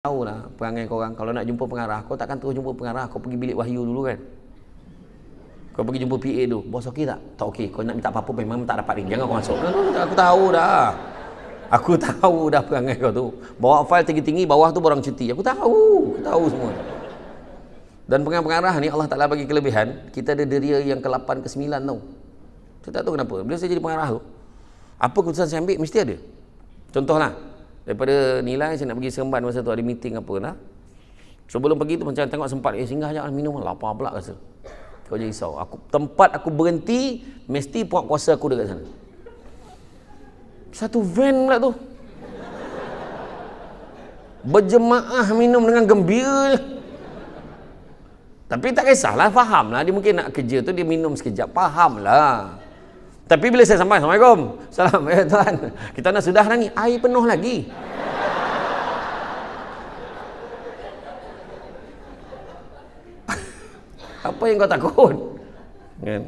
Tahu Tahulah perangai korang Kalau nak jumpa pengarah Kau takkan terus jumpa pengarah Kau pergi bilik wahyu dulu kan Kau pergi jumpa PA tu Bos okey tak? Tak okey Kau nak minta apa-apa Memang tak dapat ni Jangan kau masuk Aku tahu dah Aku tahu dah perangai kau tu Bawa file tinggi-tinggi Bawah tu borang cuti Aku tahu Aku tahu semua Dan pengarah-pengarah ni Allah Ta'ala bagi kelebihan Kita ada deria yang ke-8 ke-9 tau Saya tak tahu kenapa Bila saya jadi pengarah tu Apa keputusan saya ambil Mesti ada Contohlah daripada nilai saya nak pergi semban masa tu ada meeting apa lah sebelum pergi tu macam tengok sempat eh singgah jangan minum lah. lapar pula rasa kau jadi risau aku, tempat aku berhenti mesti puak kuasa aku dekat sana satu van pula tu berjemaah minum dengan gembira tapi tak kisahlah fahamlah dia mungkin nak kerja tu dia minum sekejap fahamlah tapi bila saya sampai, Assalamualaikum. Salam, ya tuan. Kita nak sudah ni, air penuh lagi. Apa yang kau takut? Kan?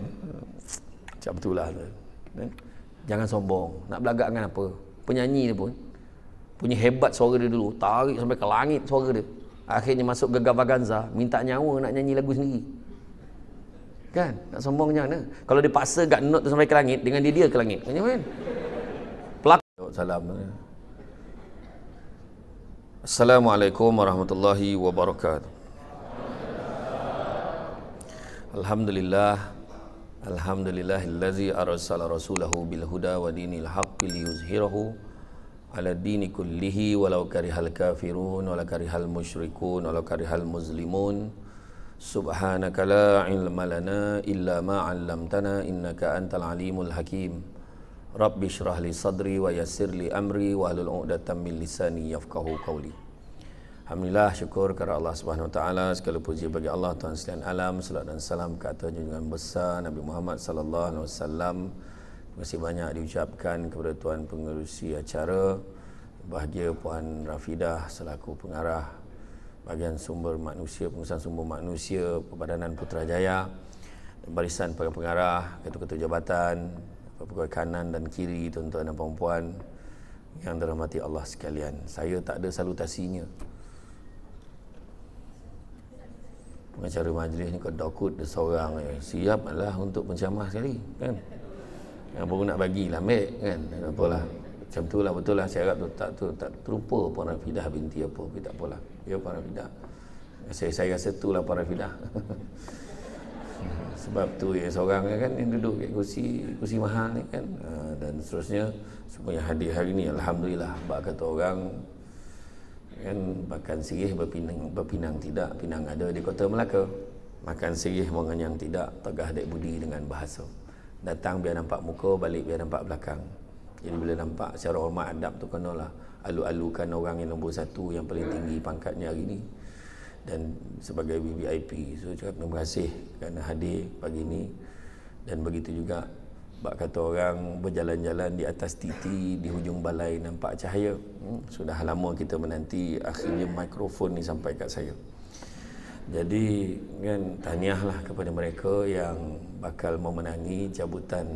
Macam betul lah. Kan? Jangan sombong. Nak belagak dengan apa? Penyanyi dia pun. Punya hebat suara dia dulu. Tarik sampai ke langit suara dia. Akhirnya masuk ke Gavaganza. Minta nyawa nak nyanyi lagu sendiri. Kan? Nak sombong macam mana? Kalau dia paksa kat note tu sampai ke langit, dengan dia dia ke langit. Macam kan? Pelakon. Salam. Assalamualaikum warahmatullahi wabarakatuh. Alhamdulillah. Alhamdulillah. Allazi arasala rasulahu bilhuda wa dinil haqqi liyuzhirahu ala dini kullihi walau karihal kafirun walau karihal musyrikun walau karihal muslimun. سبحانك لا illa لنا إلا ما علمتنا إنك أنت العليم الحكيم رب اشرح wa صدري ويسر لي أمري واحلل عقدة من لساني يفقه قولي Alhamdulillah syukur kepada Allah Subhanahu Wa Taala segala puji bagi Allah Tuhan sekalian alam selawat dan salam ke atas junjungan besar Nabi Muhammad sallallahu alaihi wasallam terima kasih banyak diucapkan kepada tuan pengerusi acara bahagia puan Rafidah selaku pengarah bahagian sumber manusia, pengurusan sumber manusia, perbadanan Putrajaya, barisan pegawai pengarah, ketua-ketua jabatan, pegawai kanan dan kiri, tuan-tuan dan perempuan yang dirahmati Allah sekalian. Saya tak ada salutasinya. Pengacara majlis ni kau dokut dia seorang eh. Siap lah untuk penceramah sekali kan. Yang baru nak lah mek kan. Apalah. Macam tu lah betul lah saya harap tu tak tu tak terlupa puan Rafidah binti apa tapi tak apalah ya para fidah saya saya rasa itulah para fidah sebab tu ya seorang kan yang duduk kat kursi kursi mahal ni kan ah, dan seterusnya semua yang hadir hari ni alhamdulillah bak kata orang kan makan sirih berpinang berpinang tidak pinang ada di kota Melaka makan sirih mengenyang tidak tegah dek budi dengan bahasa datang biar nampak muka balik biar nampak belakang jadi bila nampak secara hormat adab tu kenalah alu-alukan orang yang nombor satu yang paling tinggi pangkatnya hari ini dan sebagai VIP so cakap terima kasih kerana hadir pagi ini dan begitu juga bak kata orang berjalan-jalan di atas titi di hujung balai nampak cahaya hmm, sudah lama kita menanti akhirnya mikrofon ni sampai kat saya jadi kan tahniahlah kepada mereka yang bakal memenangi jabutan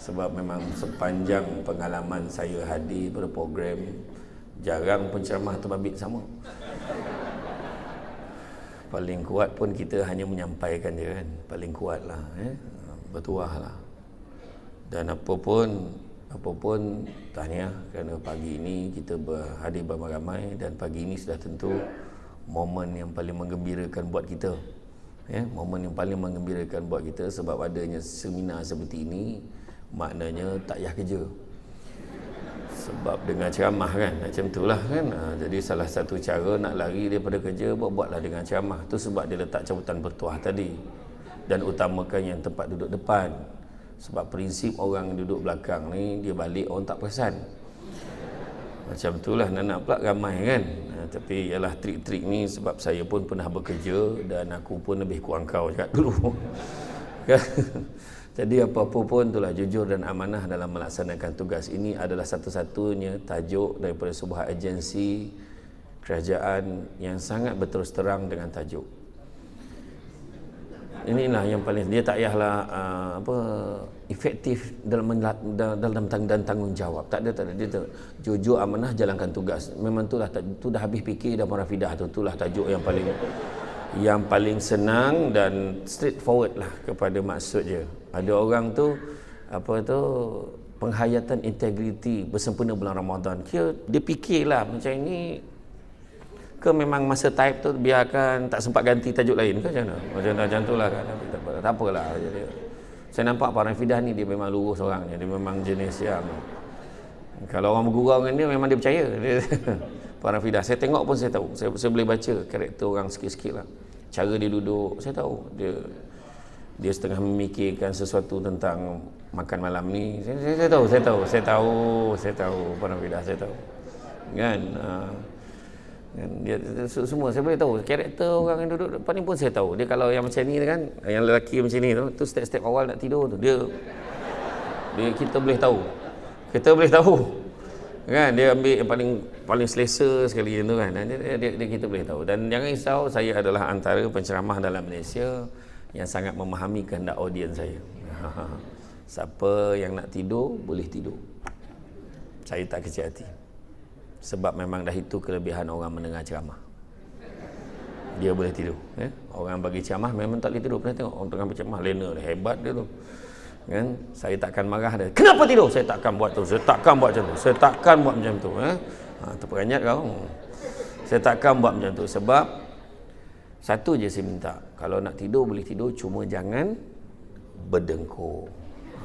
sebab memang sepanjang pengalaman saya hadir pada program jarang penceramah terbabit sama paling kuat pun kita hanya menyampaikan dia kan paling kuat lah eh? Ya. bertuah lah dan apapun apapun tahniah kerana pagi ini kita berhadir beramai-ramai dan pagi ini sudah tentu momen yang paling menggembirakan buat kita ya, momen yang paling menggembirakan buat kita sebab adanya seminar seperti ini maknanya tak payah kerja sebab dengan ceramah kan macam tu lah kan ha, jadi salah satu cara nak lari daripada kerja buat buat lah dengan ceramah tu sebab dia letak cabutan bertuah tadi dan utamakan yang tempat duduk depan sebab prinsip orang duduk belakang ni dia balik orang tak perasan macam tu itulah nak pula ramai kan ha, tapi ialah trik-trik ni sebab saya pun pernah bekerja dan aku pun lebih kurang kau juga dulu kan jadi apa-apa pun itulah jujur dan amanah dalam melaksanakan tugas ini adalah satu-satunya tajuk daripada sebuah agensi kerajaan yang sangat berterus terang dengan tajuk. Inilah yang paling dia tak yahlah uh, apa efektif dalam dalam dan tanggungjawab. Tak ada tak ada dia tu, jujur amanah jalankan tugas. Memang itulah tu dah habis fikir dah Rafidah tu itulah tajuk yang paling yang paling senang dan straightforward lah kepada maksud dia. Ada orang tu apa tu penghayatan integriti bersempena bulan Ramadan. Kira dia fikirlah macam ini ke memang masa type tu biarkan tak sempat ganti tajuk lain ke macam mana? Macam mana macam tulah kan. Tak apa, tak apalah. Saya nampak para Rafidah ni dia memang lurus orangnya, Dia memang jenis yang kalau orang bergurau dengan dia memang dia percaya. para Pak saya tengok pun saya tahu. Saya, saya boleh baca karakter orang sikit-sikit lah. Cara dia duduk saya tahu. Dia dia setengah memikirkan sesuatu tentang makan malam ni saya, saya, saya tahu saya tahu saya tahu saya tahu pernah bila saya tahu kan ah. kan dia semua saya boleh tahu karakter orang yang duduk depan ni pun saya tahu dia kalau yang macam ni kan yang lelaki macam ni tu tu step-step awal nak tidur tu dia dia kita boleh tahu kita boleh tahu kan dia ambil yang paling paling selesa sekali tu kan dia, dia, dia, kita boleh tahu dan jangan risau saya adalah antara penceramah dalam Malaysia yang sangat memahami kehendak audiens saya. Siapa yang nak tidur, boleh tidur. Saya tak kecil hati. Sebab memang dah itu kelebihan orang mendengar ceramah. Dia boleh tidur. Eh? Orang bagi ceramah memang tak boleh tidur. Pernah tengok orang tengah berceramah, lena dia, hebat dia tu. Kan? Saya takkan marah dia. Kenapa tidur? Saya takkan buat tu. Saya takkan buat macam tu. Saya takkan buat macam tu. Eh? Ha, terperanjat kau. Saya takkan buat macam tu. Sebab satu je saya minta kalau nak tidur boleh tidur cuma jangan berdengkur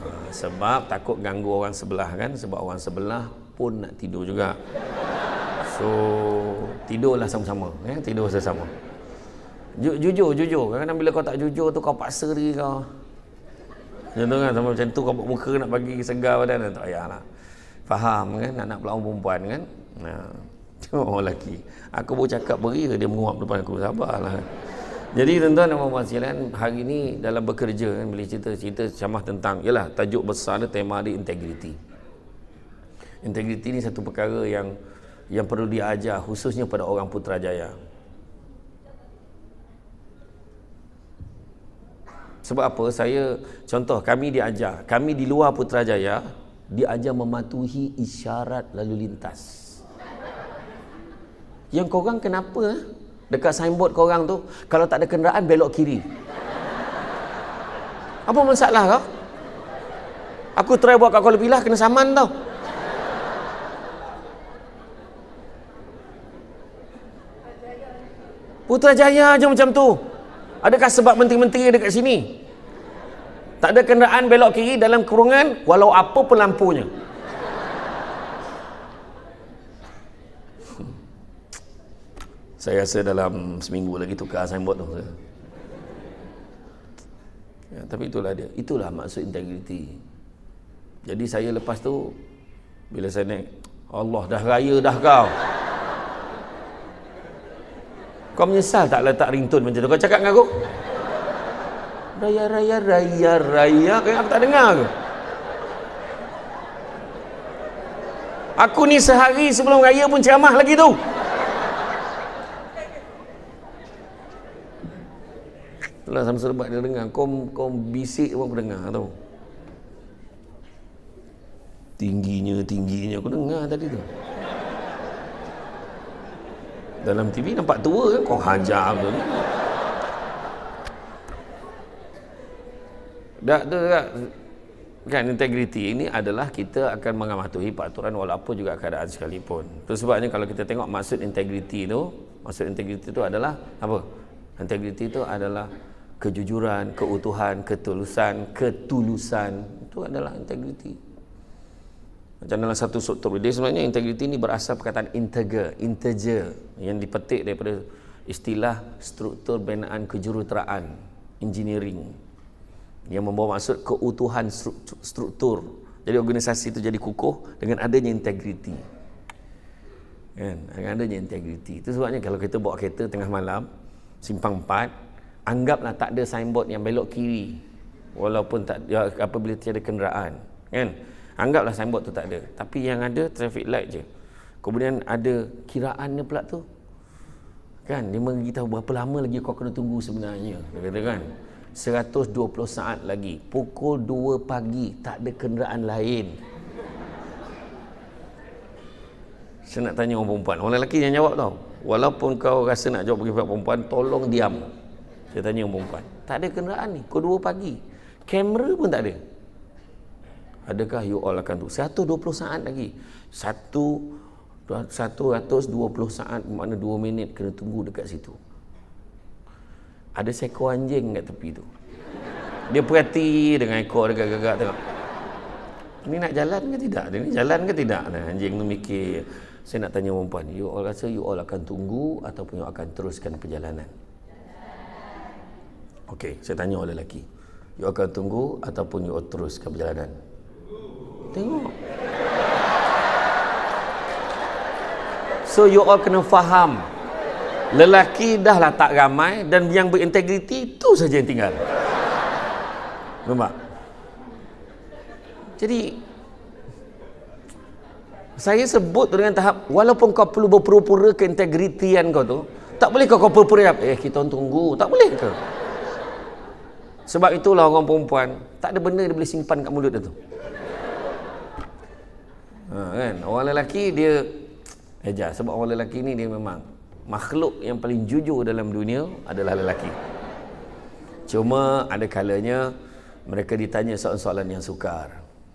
ha, sebab takut ganggu orang sebelah kan sebab orang sebelah pun nak tidur juga so tidurlah sama-sama ya tidur sama-sama Ju- jujur jujur kadang-kadang bila kau tak jujur tu kau paksa diri kau Contoh kan sama macam tu kau buat muka nak bagi segar badan tak payahlah. Faham kan anak pelawan perempuan kan? Nah. Ha. Cuma lelaki. Aku baru cakap beria dia menguap depan aku sabarlah. Jadi tuan-tuan dan puan-puan hari ini dalam bekerja kan boleh cerita-cerita ceramah tentang yalah tajuk besar dia tema dia integriti. Integriti ni satu perkara yang yang perlu diajar khususnya pada orang Putrajaya. Sebab apa? Saya contoh kami diajar, kami di luar Putrajaya diajar mematuhi isyarat lalu lintas. Yang kau korang kenapa? Eh? dekat signboard kau orang tu kalau tak ada kenderaan belok kiri apa masalah kau aku try buat kat Kuala Pilah kena saman tau Putrajaya je macam tu adakah sebab menteri-menteri dekat sini tak ada kenderaan belok kiri dalam kurungan walau apa pun lampunya saya rasa dalam seminggu lagi tukar signboard tu ya, tapi itulah dia itulah maksud integriti jadi saya lepas tu bila saya naik Allah dah raya dah kau kau menyesal tak letak ringtone macam tu kau cakap dengan aku raya raya raya raya kau aku tak dengar ke aku ni sehari sebelum raya pun ceramah lagi tu Itulah sama sebab dia dengar. Kau, kau bisik pun aku dengar tau. Tingginya, tingginya. Aku dengar tadi tu. Dalam TV nampak tua kan? Kau hajar apa ni? Tak, tak, Kan integriti ini adalah kita akan mengamatuhi peraturan walaupun juga keadaan sekalipun. Itu sebabnya kalau kita tengok maksud integriti itu, maksud integriti itu adalah apa? Integriti itu adalah kejujuran, keutuhan, ketulusan, ketulusan itu adalah integriti. Macam dalam satu struktur dia sebenarnya integriti ini berasal perkataan integer, integer yang dipetik daripada istilah struktur binaan kejuruteraan engineering yang membawa maksud keutuhan struktur. Jadi organisasi itu jadi kukuh dengan adanya integriti. Kan? Dengan adanya integriti. Itu sebabnya kalau kita bawa kereta tengah malam simpang empat anggaplah tak ada signboard yang belok kiri walaupun tak ya, apabila tiada kenderaan kan anggaplah signboard tu tak ada tapi yang ada traffic light je kemudian ada kiraannya pula tu kan dia memberitahu berapa lama lagi kau kena tunggu sebenarnya dia kata kan 120 saat lagi pukul 2 pagi tak ada kenderaan lain saya nak tanya orang perempuan orang lelaki yang jawab tau walaupun kau rasa nak jawab bagi perempuan tolong diam saya tanya perempuan Tak ada kenderaan ni Kau dua pagi Kamera pun tak ada Adakah you all akan tu 120 saat lagi Satu 120 saat mana 2 minit Kena tunggu dekat situ Ada seko anjing kat tepi tu Dia perhati Dengan ekor gagak-gagak tengok Ni nak jalan ke tidak Dia ni jalan ke tidak nah, Anjing tu mikir saya nak tanya perempuan, you all rasa you all akan tunggu ataupun you akan teruskan perjalanan? Okey, saya tanya oleh lelaki. You akan tunggu ataupun you terus ke perjalanan? Tunggu. So you all kena faham. Lelaki dah lah tak ramai dan yang berintegriti itu saja yang tinggal. Nampak? Jadi saya sebut dengan tahap walaupun kau perlu berpura-pura keintegritian kau tu, tak boleh kau berpura-pura eh kita tunggu, tak boleh ke? Sebab itulah orang perempuan tak ada benda dia boleh simpan kat mulut dia tu. Ha, kan? Orang lelaki dia aja eh, sebab orang lelaki ni dia memang makhluk yang paling jujur dalam dunia adalah lelaki. Cuma ada kalanya mereka ditanya soalan-soalan yang sukar.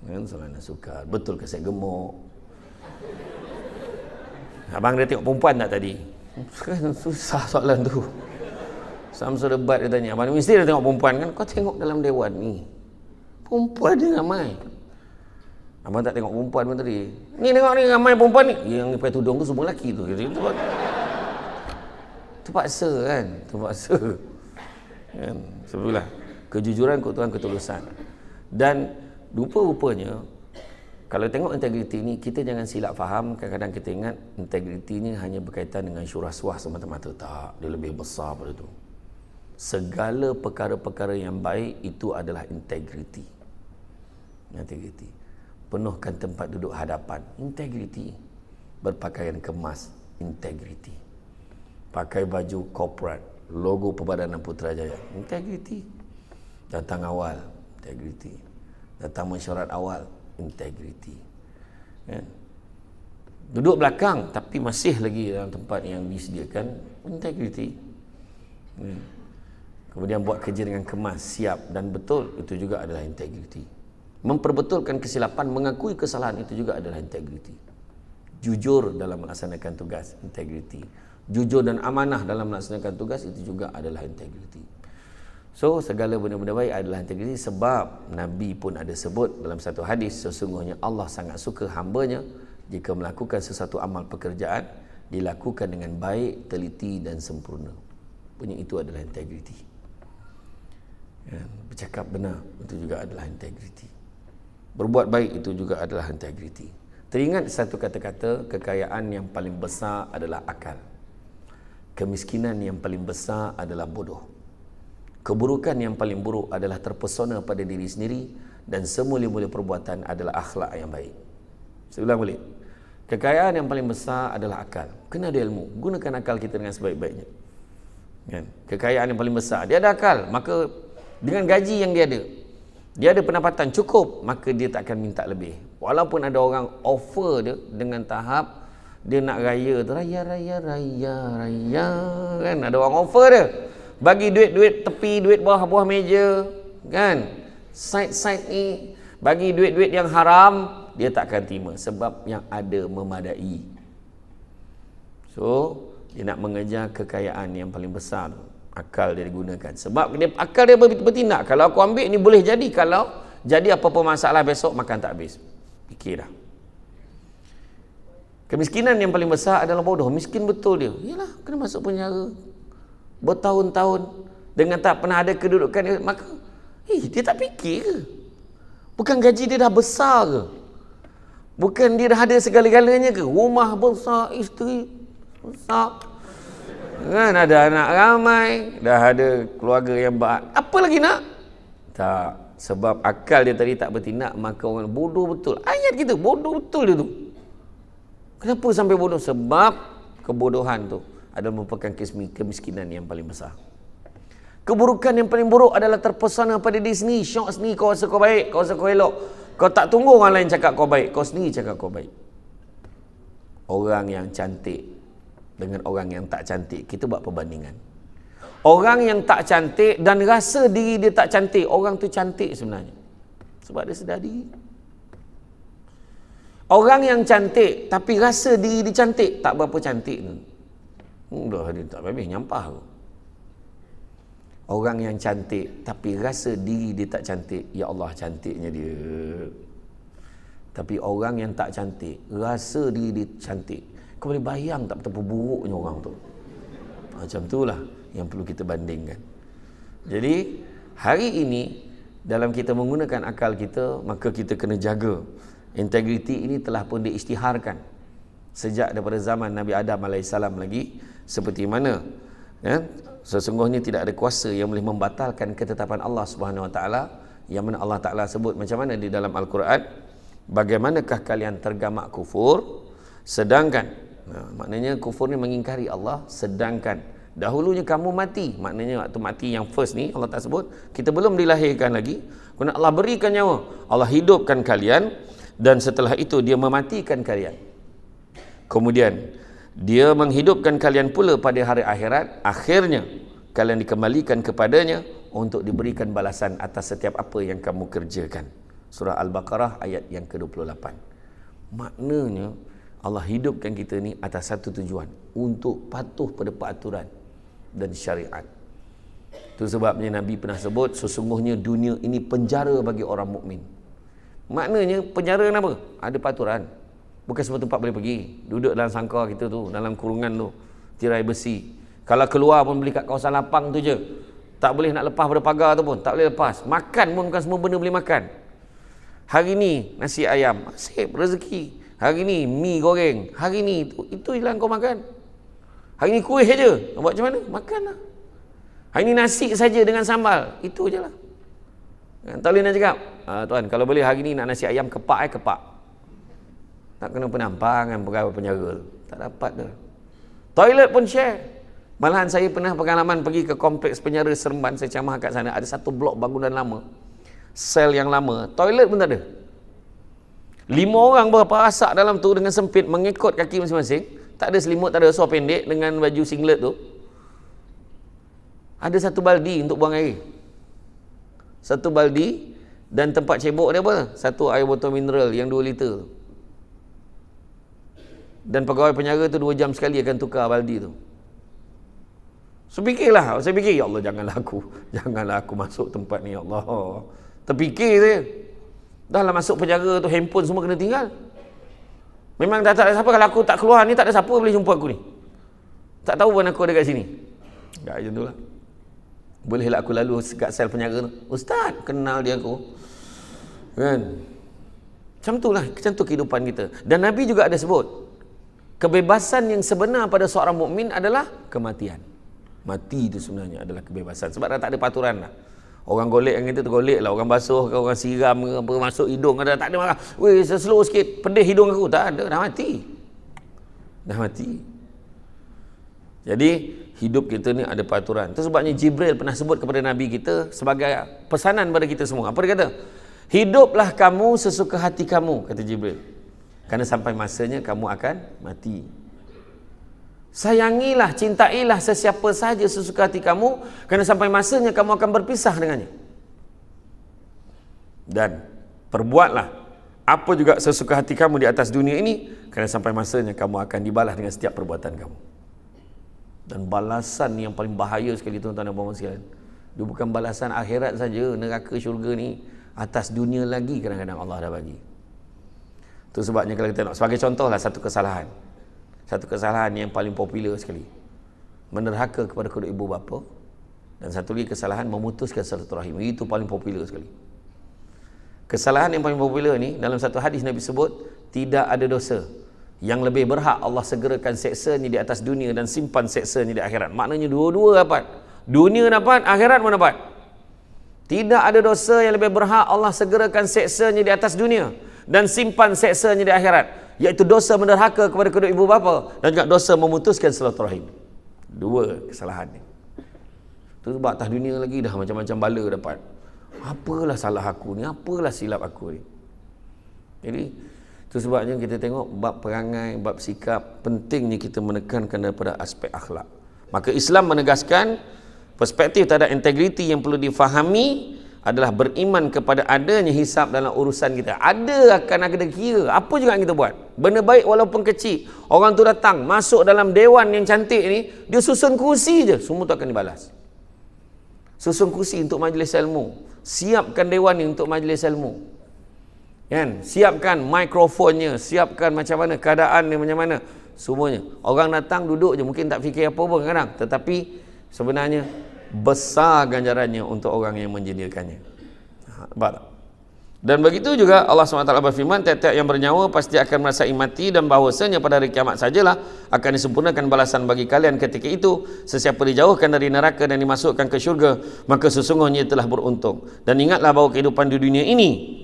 Kan? Soalan yang sukar. Betul ke saya gemuk? Abang dia tengok perempuan tak tadi? Kan? Susah soalan tu. Samsul debat dia tanya Abang mesti dia tengok perempuan kan Kau tengok dalam dewan ni Perempuan dia ramai Abang tak tengok perempuan pun tadi Ni tengok ni ramai perempuan ni Yang pakai tudung tu semua lelaki tu Jadi Terpaksa kan Terpaksa kan? Sebelah Kejujuran kot Tuhan ketulusan Dan rupa-rupanya kalau tengok integriti ni, kita jangan silap faham. Kadang-kadang kita ingat integriti ni hanya berkaitan dengan syurah suah semata-mata. Tak, dia lebih besar pada tu segala perkara-perkara yang baik itu adalah integriti. Integriti. Penuhkan tempat duduk hadapan. Integriti. Berpakaian kemas. Integriti. Pakai baju corporate. Logo Perbadanan Putrajaya. Integriti. Datang awal. Integriti. Datang mesyuarat awal. Integriti. Kan? Duduk belakang tapi masih lagi dalam tempat yang disediakan. Integriti. Kan? Kemudian buat kerja dengan kemas, siap dan betul, itu juga adalah integriti. Memperbetulkan kesilapan, mengakui kesalahan, itu juga adalah integriti. Jujur dalam melaksanakan tugas, integriti. Jujur dan amanah dalam melaksanakan tugas, itu juga adalah integriti. So, segala benda-benda baik adalah integriti sebab Nabi pun ada sebut dalam satu hadis, sesungguhnya Allah sangat suka hambanya jika melakukan sesuatu amal pekerjaan, dilakukan dengan baik, teliti dan sempurna. Punya itu adalah integriti ya, bercakap benar itu juga adalah integriti berbuat baik itu juga adalah integriti teringat satu kata-kata kekayaan yang paling besar adalah akal kemiskinan yang paling besar adalah bodoh keburukan yang paling buruk adalah terpesona pada diri sendiri dan semua-mula perbuatan adalah akhlak yang baik saya ulang balik Kekayaan yang paling besar adalah akal. Kena ada ilmu. Gunakan akal kita dengan sebaik-baiknya. Kan? Kekayaan yang paling besar. Dia ada akal. Maka dengan gaji yang dia ada dia ada pendapatan cukup maka dia tak akan minta lebih walaupun ada orang offer dia dengan tahap dia nak raya tu raya raya raya raya kan ada orang offer dia bagi duit-duit tepi duit bawah-bawah meja kan side-side ni bagi duit-duit yang haram dia tak akan terima sebab yang ada memadai so dia nak mengejar kekayaan yang paling besar tu akal dia digunakan sebab dia akal dia bertindak kalau aku ambil ni boleh jadi kalau jadi apa-apa masalah besok makan tak habis fikirlah kemiskinan yang paling besar adalah bodoh miskin betul dia yalah kena masuk penjara bertahun-tahun dengan tak pernah ada kedudukan maka eh dia tak fikir ke bukan gaji dia dah besar ke bukan dia dah ada segala-galanya ke rumah besar isteri besar kan ada anak ramai dah ada keluarga yang baik apa lagi nak tak sebab akal dia tadi tak bertindak maka orang bodoh betul ayat kita bodoh betul dia tu kenapa sampai bodoh sebab kebodohan tu adalah merupakan kesmi, kemiskinan yang paling besar keburukan yang paling buruk adalah terpesona pada diri sendiri syok sendiri kau rasa kau baik kau rasa kau elok kau tak tunggu orang lain cakap kau baik kau sendiri cakap kau baik orang yang cantik dengan orang yang tak cantik. Kita buat perbandingan. Orang yang tak cantik dan rasa diri dia tak cantik, orang tu cantik sebenarnya. Sebab dia sedar diri. Orang yang cantik tapi rasa diri dia cantik, tak berapa cantik. tu Udah, dia tak habis, nyampah tu. Orang yang cantik tapi rasa diri dia tak cantik, ya Allah cantiknya dia. Tapi orang yang tak cantik, rasa diri dia cantik kau boleh bayang tak betapa buruknya orang tu macam tu lah yang perlu kita bandingkan jadi hari ini dalam kita menggunakan akal kita maka kita kena jaga integriti ini telah pun diisytiharkan sejak daripada zaman Nabi Adam AS lagi seperti mana ya? sesungguhnya tidak ada kuasa yang boleh membatalkan ketetapan Allah Subhanahu Wa Taala yang mana Allah Taala sebut macam mana di dalam Al-Quran bagaimanakah kalian tergamak kufur sedangkan Nah, ha, maknanya kufur ni mengingkari Allah sedangkan dahulunya kamu mati. Maknanya waktu mati yang first ni Allah tak sebut, kita belum dilahirkan lagi. Kena Allah berikan nyawa. Allah hidupkan kalian dan setelah itu dia mematikan kalian. Kemudian dia menghidupkan kalian pula pada hari akhirat. Akhirnya kalian dikembalikan kepadanya untuk diberikan balasan atas setiap apa yang kamu kerjakan. Surah Al-Baqarah ayat yang ke-28. Maknanya, Allah hidupkan kita ni atas satu tujuan untuk patuh pada peraturan dan syariat. Itu sebabnya Nabi pernah sebut sesungguhnya dunia ini penjara bagi orang mukmin. Maknanya penjara kenapa? Ada peraturan. Bukan semua tempat boleh pergi. Duduk dalam sangka kita tu, dalam kurungan tu, tirai besi. Kalau keluar pun beli kat kawasan lapang tu je. Tak boleh nak lepas pada pagar tu pun, tak boleh lepas. Makan pun bukan semua benda boleh makan. Hari ni nasi ayam, sip rezeki. Hari ni mi goreng, hari ni itu, itu hilang kau makan. Hari ni kuih saja, nak buat macam mana? lah. Hari ni nasi saja dengan sambal, itu je lah. Eh, tak boleh nak cakap, ah, tuan kalau boleh hari ni nak nasi ayam kepak eh, kepak. Tak kena penampang, penampangan pegawai penjara Tak dapat dah. Toilet pun share. Malahan saya pernah pengalaman pergi ke kompleks penjara Seremban, saya camah kat sana, ada satu blok bangunan lama. Sel yang lama, toilet pun tak ada. Lima orang berapa asak dalam tu dengan sempit mengikut kaki masing-masing. Tak ada selimut, tak ada suar pendek dengan baju singlet tu. Ada satu baldi untuk buang air. Satu baldi dan tempat cebok dia apa? Satu air botol mineral yang dua liter. Dan pegawai penjara tu dua jam sekali akan tukar baldi tu. So fikirlah, saya fikir, Ya Allah janganlah aku, janganlah aku masuk tempat ni Ya Allah. Terfikir saya. Dahlah masuk penjara tu handphone semua kena tinggal. Memang tak, tak ada siapa kalau aku tak keluar ni tak ada siapa boleh jumpa aku ni. Tak tahu pun aku ada kat sini. Tak ya, macam tu lah. Boleh Bolehlah aku lalu kat sel penjara tu. Ustaz, kenal dia aku. Kan? Macam tu lah. Macam tu kehidupan kita. Dan Nabi juga ada sebut. Kebebasan yang sebenar pada seorang mukmin adalah kematian. Mati itu sebenarnya adalah kebebasan. Sebab dah tak ada paturan lah. Orang golek yang kita tergolek lah. Orang basuh ke, orang siram ke, apa, masuk hidung ke, tak ada marah. Weh, slow sikit, pedih hidung aku. Tak ada, dah mati. Dah mati. Jadi, hidup kita ni ada peraturan. Itu sebabnya Jibril pernah sebut kepada Nabi kita sebagai pesanan kepada kita semua. Apa dia kata? Hiduplah kamu sesuka hati kamu, kata Jibril. Kerana sampai masanya kamu akan Mati. Sayangilah, cintailah sesiapa saja sesuka hati kamu Kerana sampai masanya kamu akan berpisah dengannya Dan perbuatlah apa juga sesuka hati kamu di atas dunia ini Kerana sampai masanya kamu akan dibalas dengan setiap perbuatan kamu Dan balasan yang paling bahaya sekali tuan-tuan dan puan-puan sekalian Dia bukan balasan akhirat saja, neraka syurga ni Atas dunia lagi kadang-kadang Allah dah bagi Itu sebabnya kalau kita nak, sebagai contohlah satu kesalahan satu kesalahan yang paling popular sekali menerhaka kepada kedua ibu bapa dan satu lagi kesalahan memutuskan rahim itu paling popular sekali kesalahan yang paling popular ni dalam satu hadis Nabi sebut tidak ada dosa yang lebih berhak Allah segerakan seksa ni di atas dunia dan simpan seksa ni di akhirat maknanya dua-dua dapat dunia dapat akhirat pun dapat tidak ada dosa yang lebih berhak Allah segerakan seksanya di atas dunia dan simpan seksanya di akhirat iaitu dosa menderhaka kepada kedua ibu bapa dan juga dosa memutuskan silaturahim. Dua kesalahan ni. Tu sebab atas dunia lagi dah macam-macam bala dapat. Apalah salah aku ni? Apalah silap aku ni? Jadi itu sebabnya kita tengok bab perangai, bab sikap pentingnya kita menekankan daripada aspek akhlak. Maka Islam menegaskan perspektif terhadap integriti yang perlu difahami adalah beriman kepada adanya hisap dalam urusan kita. Ada akan ada kira. Apa juga yang kita buat? Benda baik walaupun kecil. Orang tu datang, masuk dalam dewan yang cantik ni, dia susun kursi je. Semua tu akan dibalas. Susun kursi untuk majlis ilmu. Siapkan dewan ni untuk majlis ilmu. Kan? Siapkan mikrofonnya, siapkan macam mana, keadaan ni macam mana. Semuanya. Orang datang duduk je, mungkin tak fikir apa pun kadang. Tetapi sebenarnya besar ganjarannya untuk orang yang menjendirikannya. Ha, dan begitu juga Allah SWT berfirman, tiap-tiap yang bernyawa pasti akan merasa mati dan bahwasanya pada hari kiamat sajalah akan disempurnakan balasan bagi kalian ketika itu. Sesiapa dijauhkan dari neraka dan dimasukkan ke syurga, maka sesungguhnya telah beruntung. Dan ingatlah bahawa kehidupan di dunia ini,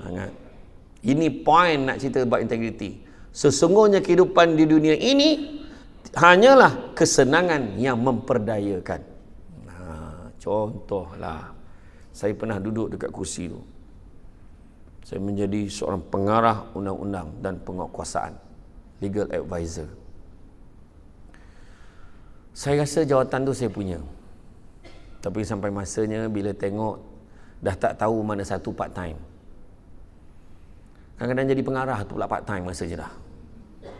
ini point nak cerita about integriti. Sesungguhnya kehidupan di dunia ini hanyalah kesenangan yang memperdayakan. Contohlah Saya pernah duduk dekat kursi tu Saya menjadi seorang pengarah undang-undang dan penguatkuasaan Legal advisor Saya rasa jawatan tu saya punya Tapi sampai masanya bila tengok Dah tak tahu mana satu part time Kadang-kadang jadi pengarah tu pula part time masa je dah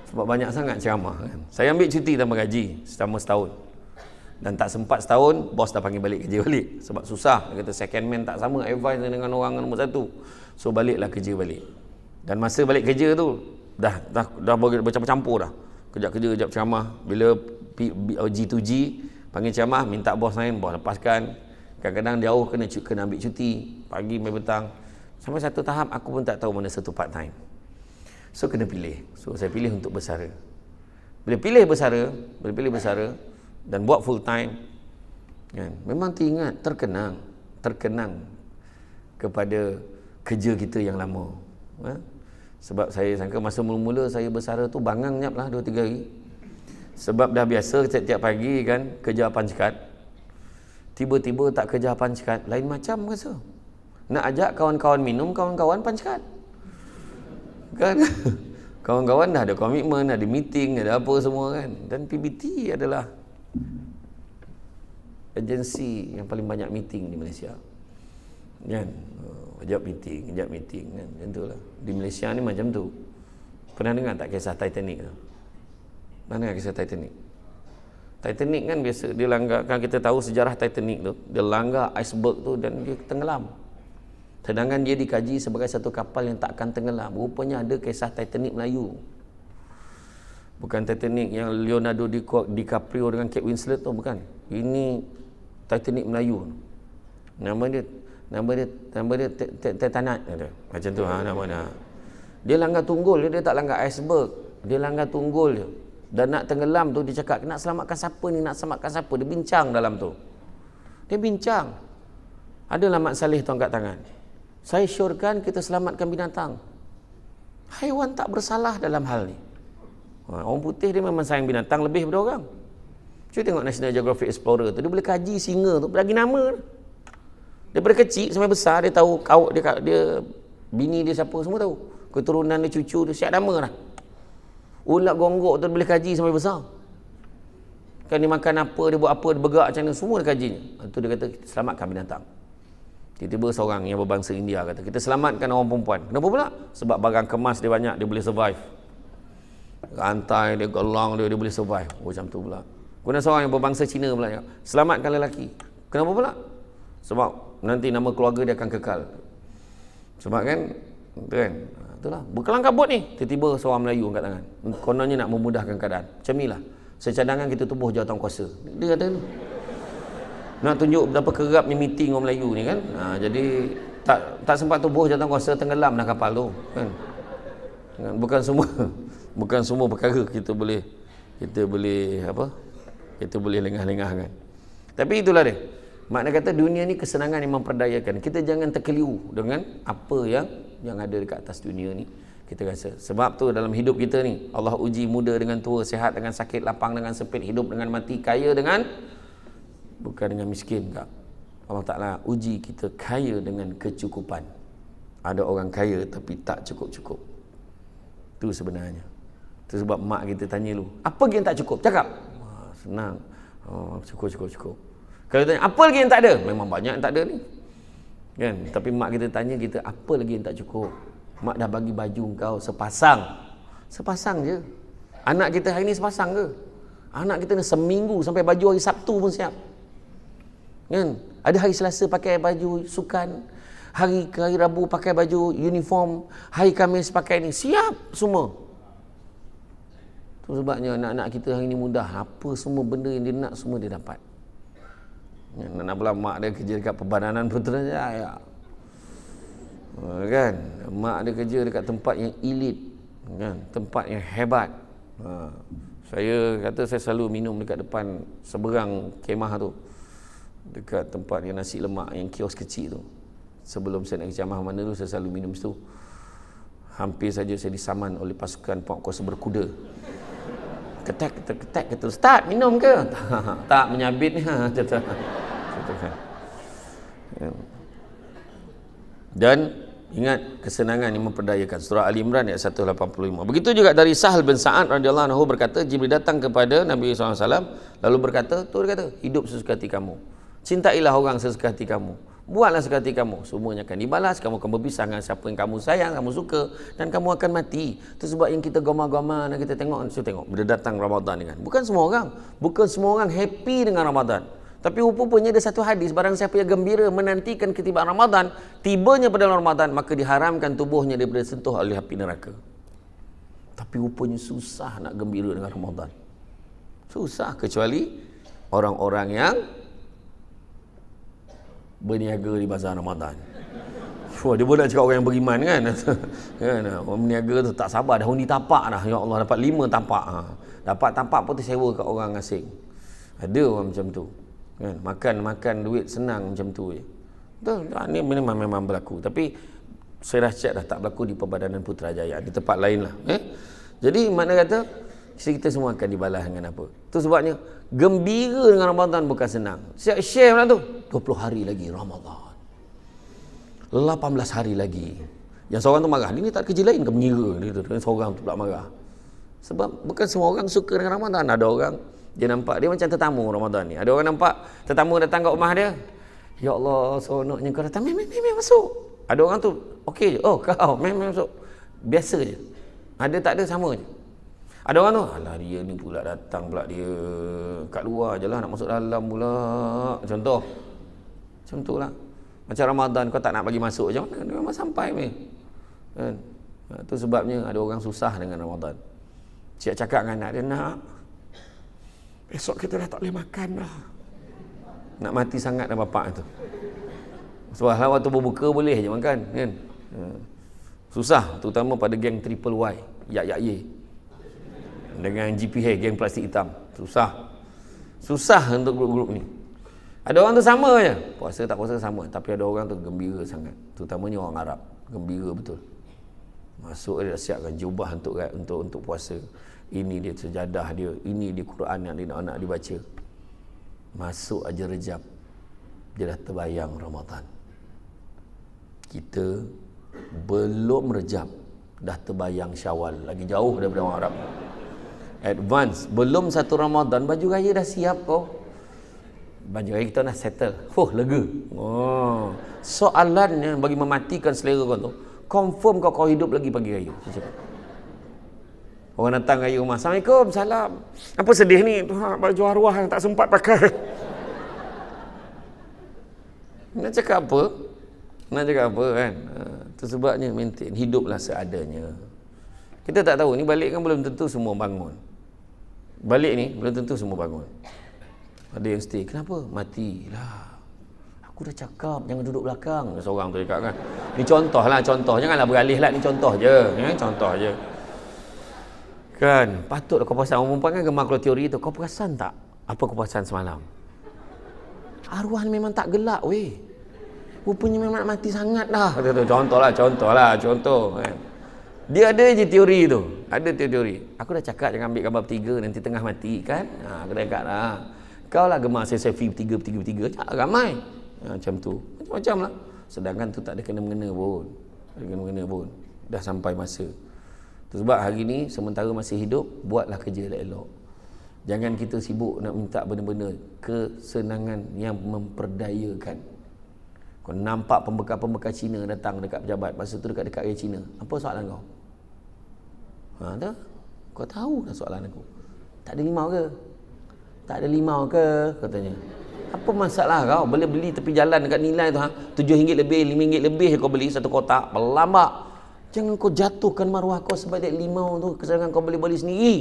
Sebab banyak sangat ceramah kan Saya ambil cuti tambah gaji selama setahun dan tak sempat setahun bos dah panggil balik kerja balik sebab susah dia kata second man tak sama advice dengan orang nombor satu so baliklah kerja balik dan masa balik kerja tu dah dah dah bercampur-campur dah kejap kerja kejap ceramah bila G2G panggil ceramah minta bos lain bos lepaskan kadang-kadang jauh kena kena ambil cuti pagi sampai petang sampai satu tahap aku pun tak tahu mana satu part time so kena pilih so saya pilih untuk bersara bila pilih bersara bila pilih bersara dan buat full time kan memang teringat terkenang terkenang kepada kerja kita yang lama ha? sebab saya sangka masa mula-mula saya bersara tu bangang nyap lah 2-3 hari sebab dah biasa setiap pagi kan kerja apan cekat tiba-tiba tak kerja apan cekat lain macam rasa nak ajak kawan-kawan minum kawan-kawan pancikat kan kawan-kawan dah ada komitmen ada meeting ada apa semua kan dan PBT adalah agensi yang paling banyak meeting di Malaysia kan ajak oh, meeting ajak meeting kan macam tu lah di Malaysia ni macam tu pernah dengar tak kisah Titanic tu pernah dengar kisah Titanic Titanic kan biasa dia langgar kan kita tahu sejarah Titanic tu dia langgar iceberg tu dan dia tenggelam sedangkan dia dikaji sebagai satu kapal yang takkan tenggelam rupanya ada kisah Titanic Melayu Bukan Titanic yang Leonardo DiCaprio dengan Kate Winslet tu bukan. Ini Titanic Melayu. Nama dia nama dia nama dia Titanic dia. Macam tu ha nama ha. dia. Dia langgar tunggul dia, tak langgar iceberg. Dia langgar tunggul dia. Dan nak tenggelam tu dia cakap nak selamatkan siapa ni nak selamatkan siapa dia bincang dalam tu. Dia bincang. Ada Mat salih tu angkat tangan. Saya syorkan kita selamatkan binatang. Haiwan tak bersalah dalam hal ni. Ha, orang putih dia memang sayang binatang lebih daripada orang. Cuba tengok National Geographic Explorer tu, dia boleh kaji singa tu, bagi nama. Daripada kecil sampai besar, dia tahu kau dia, dia, bini dia siapa semua tahu. Keturunan dia, cucu dia, siap nama lah. Ulat gonggok tu dia boleh kaji sampai besar. Kan dia makan apa, dia buat apa, dia bergerak macam mana, semua dia kaji. Itu ha, dia kata, selamatkan binatang. Tiba-tiba seorang yang berbangsa India kata, kita selamatkan orang perempuan. Kenapa pula? Sebab barang kemas dia banyak, dia boleh survive rantai dia gelang dia dia boleh survive oh, macam tu pula Kena seorang yang berbangsa Cina pula ya. selamatkan lelaki kenapa pula sebab nanti nama keluarga dia akan kekal sebab kan tu kan itulah ha, berkelang kabut ni tiba-tiba seorang Melayu angkat tangan kononnya nak memudahkan keadaan macam inilah secadangan kita tubuh jawatan kuasa dia kata tu nak tunjuk berapa kerap ni meeting orang Melayu ni kan ha, jadi tak tak sempat tubuh jawatan kuasa tenggelam dah kapal tu kan, kan? bukan semua bukan semua perkara kita boleh kita boleh apa kita boleh lengah lengahkan tapi itulah dia makna kata dunia ni kesenangan yang memperdayakan kita jangan terkeliru dengan apa yang yang ada dekat atas dunia ni kita rasa sebab tu dalam hidup kita ni Allah uji muda dengan tua sehat dengan sakit lapang dengan sempit hidup dengan mati kaya dengan bukan dengan miskin tak Allah Ta'ala uji kita kaya dengan kecukupan ada orang kaya tapi tak cukup-cukup itu sebenarnya itu sebab mak kita tanya lu, apa lagi yang tak cukup? Cakap. Ah, senang. Oh, cukup, cukup, cukup. Kalau tanya, apa lagi yang tak ada? Memang banyak yang tak ada ni. Kan? Tapi mak kita tanya kita, apa lagi yang tak cukup? Mak dah bagi baju kau sepasang. Sepasang je. Anak kita hari ni sepasang ke? Anak kita ni seminggu sampai baju hari Sabtu pun siap. Kan? Ada hari Selasa pakai baju sukan. Hari, hari Rabu pakai baju uniform. Hari Kamis pakai ni. Siap semua. Itu sebabnya anak-anak kita hari ini mudah. Apa semua benda yang dia nak, semua dia dapat. Nak pula mak dia kerja dekat perbananan putera je. Ya. Kan? Mak dia kerja dekat tempat yang elit. Kan? Tempat yang hebat. Ha. Saya kata saya selalu minum dekat depan seberang kemah tu. Dekat tempat yang nasi lemak, yang kios kecil tu. Sebelum saya nak ke jamah mana tu, saya selalu minum situ. Hampir saja saya disaman oleh pasukan Puan Kuasa Berkuda ketek ketek ketek kata ustaz minum ke tak, menyabit ni kan. ya. dan ingat kesenangan yang memperdayakan surah Ali Imran ayat 185 begitu juga dari Sahal bin Sa'ad radhiyallahu anhu berkata Jibril datang kepada Nabi SAW lalu berkata tu dia kata hidup sesuka hati kamu cintailah orang sesuka hati kamu Buatlah sekali kamu Semuanya akan dibalas Kamu akan berpisah dengan siapa yang kamu sayang Kamu suka Dan kamu akan mati Itu sebab yang kita goma-goma Dan kita tengok So tengok Bila datang Ramadan kan Bukan semua orang Bukan semua orang happy dengan Ramadan Tapi rupanya ada satu hadis Barang siapa yang gembira Menantikan ketibaan Ramadan Tibanya pada Ramadan Maka diharamkan tubuhnya Daripada sentuh oleh api neraka Tapi rupanya susah nak gembira dengan Ramadan Susah kecuali Orang-orang yang berniaga di bazar Ramadan. Oh, dia boleh cakap orang yang beriman kan. kan? Orang berniaga tu tak sabar dah undi tapak dah. Ya Allah dapat lima tapak. Ha. Dapat tapak pun tersewa kat orang asing. Ada orang macam tu. Kan? Makan makan duit senang macam tu je. Ya. ni memang memang berlaku. Tapi saya dah cek dah tak berlaku di perbadanan Putrajaya. Di tempat lain lah. Eh? Jadi mana kata jadi kita semua akan dibalas dengan apa Itu sebabnya Gembira dengan Ramadan bukan senang Siap share malam tu 20 hari lagi Ramadan 18 hari lagi Yang seorang tu marah ni tak kerja lain ke mengira gitu. Seorang tu pula marah Sebab bukan semua orang suka dengan Ramadan Ada orang Dia nampak Dia macam tetamu Ramadan ni Ada orang nampak Tetamu datang ke rumah dia Ya Allah Sonoknya kau datang Memang mem, masuk Ada orang tu Okey je Oh kau Memang mem, masuk Biasa je ada tak ada sama je ada orang tu, alah dia ni pula datang pula dia kat luar je lah, nak masuk dalam pula. Contoh. Macam tu lah. Macam Ramadan, kau tak nak bagi masuk macam mana? Dia memang sampai ni. Itu kan? sebabnya ada orang susah dengan Ramadan. Cik cakap dengan anak dia, nak. Besok kita dah tak boleh makan lah. Nak mati sangat dah bapak tu. Sebab lah waktu berbuka boleh je makan. Kan? Susah, terutama pada geng triple Y. Ya, ya, ya dengan GPH geng plastik hitam susah susah untuk grup-grup ni ada orang tu sama je puasa tak puasa sama tapi ada orang tu gembira sangat terutamanya orang Arab gembira betul masuk dia dah siapkan jubah untuk untuk untuk puasa ini dia sejadah dia ini dia Quran yang dia nak nak dibaca masuk aja rejab dia dah terbayang Ramadan kita belum rejab dah terbayang syawal lagi jauh daripada orang Arab advance belum satu Ramadan baju raya dah siap kau baju raya kita nak settle huh lega oh soalannya bagi mematikan selera kau tu confirm kau kau hidup lagi pagi raya Sekejap. orang datang raya rumah Assalamualaikum salam apa sedih ni Tuhan, baju arwah yang tak sempat pakai nak cakap apa nak cakap apa kan itu ha, sebabnya maintain hiduplah seadanya kita tak tahu ni balik kan belum tentu semua bangun balik ni belum tentu semua bangun ada yang stay kenapa matilah aku dah cakap jangan duduk belakang seorang tu cakap kan ni contoh lah contoh janganlah beralih lah ni contoh je ya? contoh je kan patut kau pasang orang perempuan kan gemar kalau teori tu kau perasan tak apa kau perasan semalam arwah ni memang tak gelak weh rupanya memang mati sangat lah. contoh lah contoh lah contoh kan? Dia ada je teori tu. Ada teori-teori. Aku dah cakap jangan ambil gambar bertiga nanti tengah mati kan. Ha, aku dah cakap lah. Kau lah gemar saya selfie bertiga, bertiga, bertiga. Cakap ramai. Ha, macam tu. Macam-macam lah. Sedangkan tu tak ada kena-mengena pun. Tak ada kena-mengena pun. Dah sampai masa. Tu sebab hari ni sementara masih hidup, buatlah kerja elok-elok. Jangan kita sibuk nak minta benda-benda kesenangan yang memperdayakan. Kau nampak pembekal-pembekal Cina datang dekat pejabat. Masa tu dekat-dekat dengan Cina. Apa soalan kau? Ha, dah. Kau tahu lah soalan aku. Tak ada limau ke? Tak ada limau ke? Katanya. Apa masalah kau? Boleh beli tepi jalan dekat nilai tu. Ha? Tujuh ha? ringgit lebih, lima ringgit lebih kau beli satu kotak. Pelambak. Jangan kau jatuhkan maruah kau sebab dia limau tu. Kesalahan kau beli beli sendiri.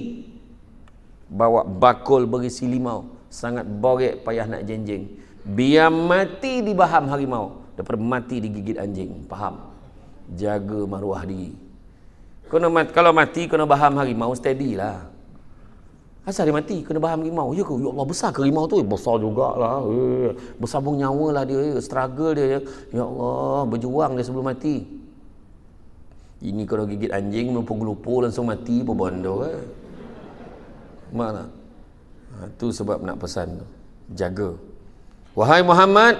Bawa bakul berisi limau. Sangat borek payah nak jenjing. Biar mati di baham harimau. Daripada mati digigit anjing. Faham? Jaga maruah diri. Kena mati, kalau mati kena faham harimau steady lah. Asal dia mati kena baham harimau. Ya ke? Ya Allah besar ke harimau tu? Eh, besar jugalah. Eh, besar pun nyawa lah dia. Eh, struggle dia. Ya. ya Allah berjuang dia sebelum mati. Ini kalau gigit anjing mumpung lupa langsung mati pun bondo eh. Mana? Ha, tu sebab nak pesan tu. Jaga. Wahai Muhammad,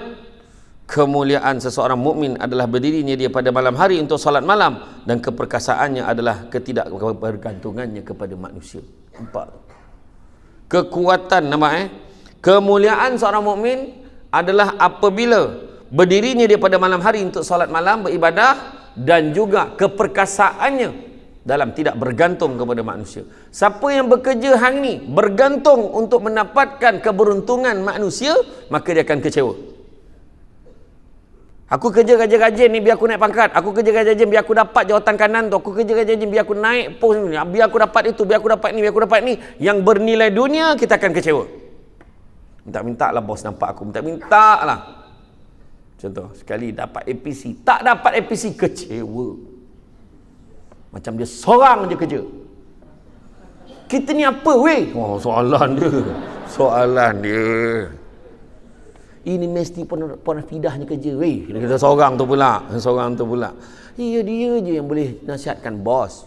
kemuliaan seseorang mukmin adalah berdirinya dia pada malam hari untuk salat malam dan keperkasaannya adalah ketidakbergantungannya kepada manusia. Empat. Kekuatan nama eh. Kemuliaan seorang mukmin adalah apabila berdirinya dia pada malam hari untuk salat malam beribadah dan juga keperkasaannya dalam tidak bergantung kepada manusia. Siapa yang bekerja hari ini bergantung untuk mendapatkan keberuntungan manusia, maka dia akan kecewa. Aku kerja rajin-rajin ni biar aku naik pangkat. Aku kerja rajin-rajin biar aku dapat jawatan kanan tu. Aku kerja rajin-rajin biar aku naik pos ni. Biar aku dapat itu, biar aku dapat ni, biar aku dapat ni. Yang bernilai dunia kita akan kecewa. Minta-minta lah bos nampak aku. Minta-minta lah. Contoh, sekali dapat APC. Tak dapat APC, kecewa. Macam dia seorang je kerja. Kita ni apa weh? Oh, soalan dia. Soalan dia ini mesti pun pun fidahnya kerja weh kena kata seorang tu pula seorang tu pula iya dia je yang boleh nasihatkan bos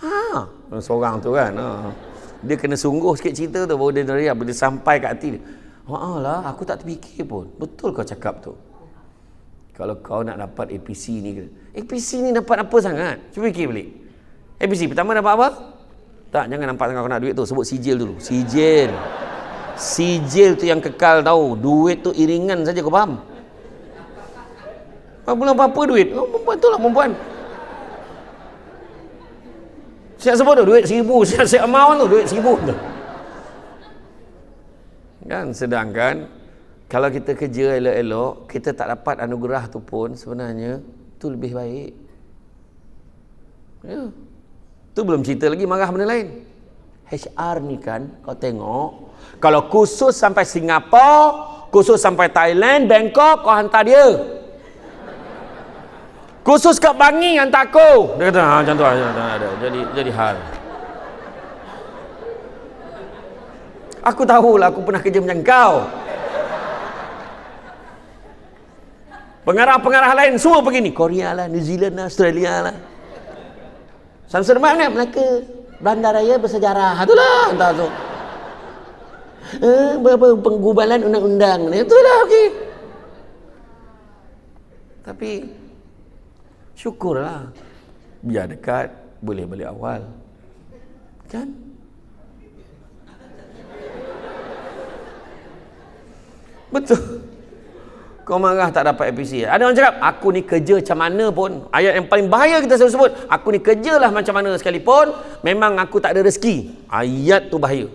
ha seorang tu kan ha. dia kena sungguh sikit cerita tu baru dia nerea bila sampai kat hati dia Allah, aku tak terfikir pun betul kau cakap tu kalau kau nak dapat APC ni ke APC ni dapat apa sangat cuba fikir balik APC pertama dapat apa tak jangan nampak sangat kau nak duit tu sebut sijil dulu sijil sijil tu yang kekal tau duit tu iringan saja kau faham apa belum apa-apa duit oh, perempuan tu lah perempuan siap sebut tu duit seribu siap, siap amount tu duit seribu tu kan sedangkan kalau kita kerja elok-elok kita tak dapat anugerah tu pun sebenarnya tu lebih baik ya tu belum cerita lagi marah benda lain HR ni kan kau tengok kalau khusus sampai Singapura, khusus sampai Thailand, Bangkok, kau hantar dia. Khusus ke Bangi yang takut. Dia kata, ha, macam tu lah. Jadi, jadi hal. Aku tahulah aku pernah kerja macam kau. Pengarah-pengarah lain semua pergi ni. Korea lah, New Zealand lah, Australia lah. Samsung Mark kan, ni, Melaka. Bandar bersejarah. Itulah. Entah tu. So. Eh, berapa eh, penggubalan undang-undang ni itulah okey tapi syukurlah biar dekat boleh balik awal kan betul kau marah tak dapat APC ada orang cakap aku ni kerja macam mana pun ayat yang paling bahaya kita selalu sebut aku ni kerjalah macam mana sekalipun memang aku tak ada rezeki ayat tu bahaya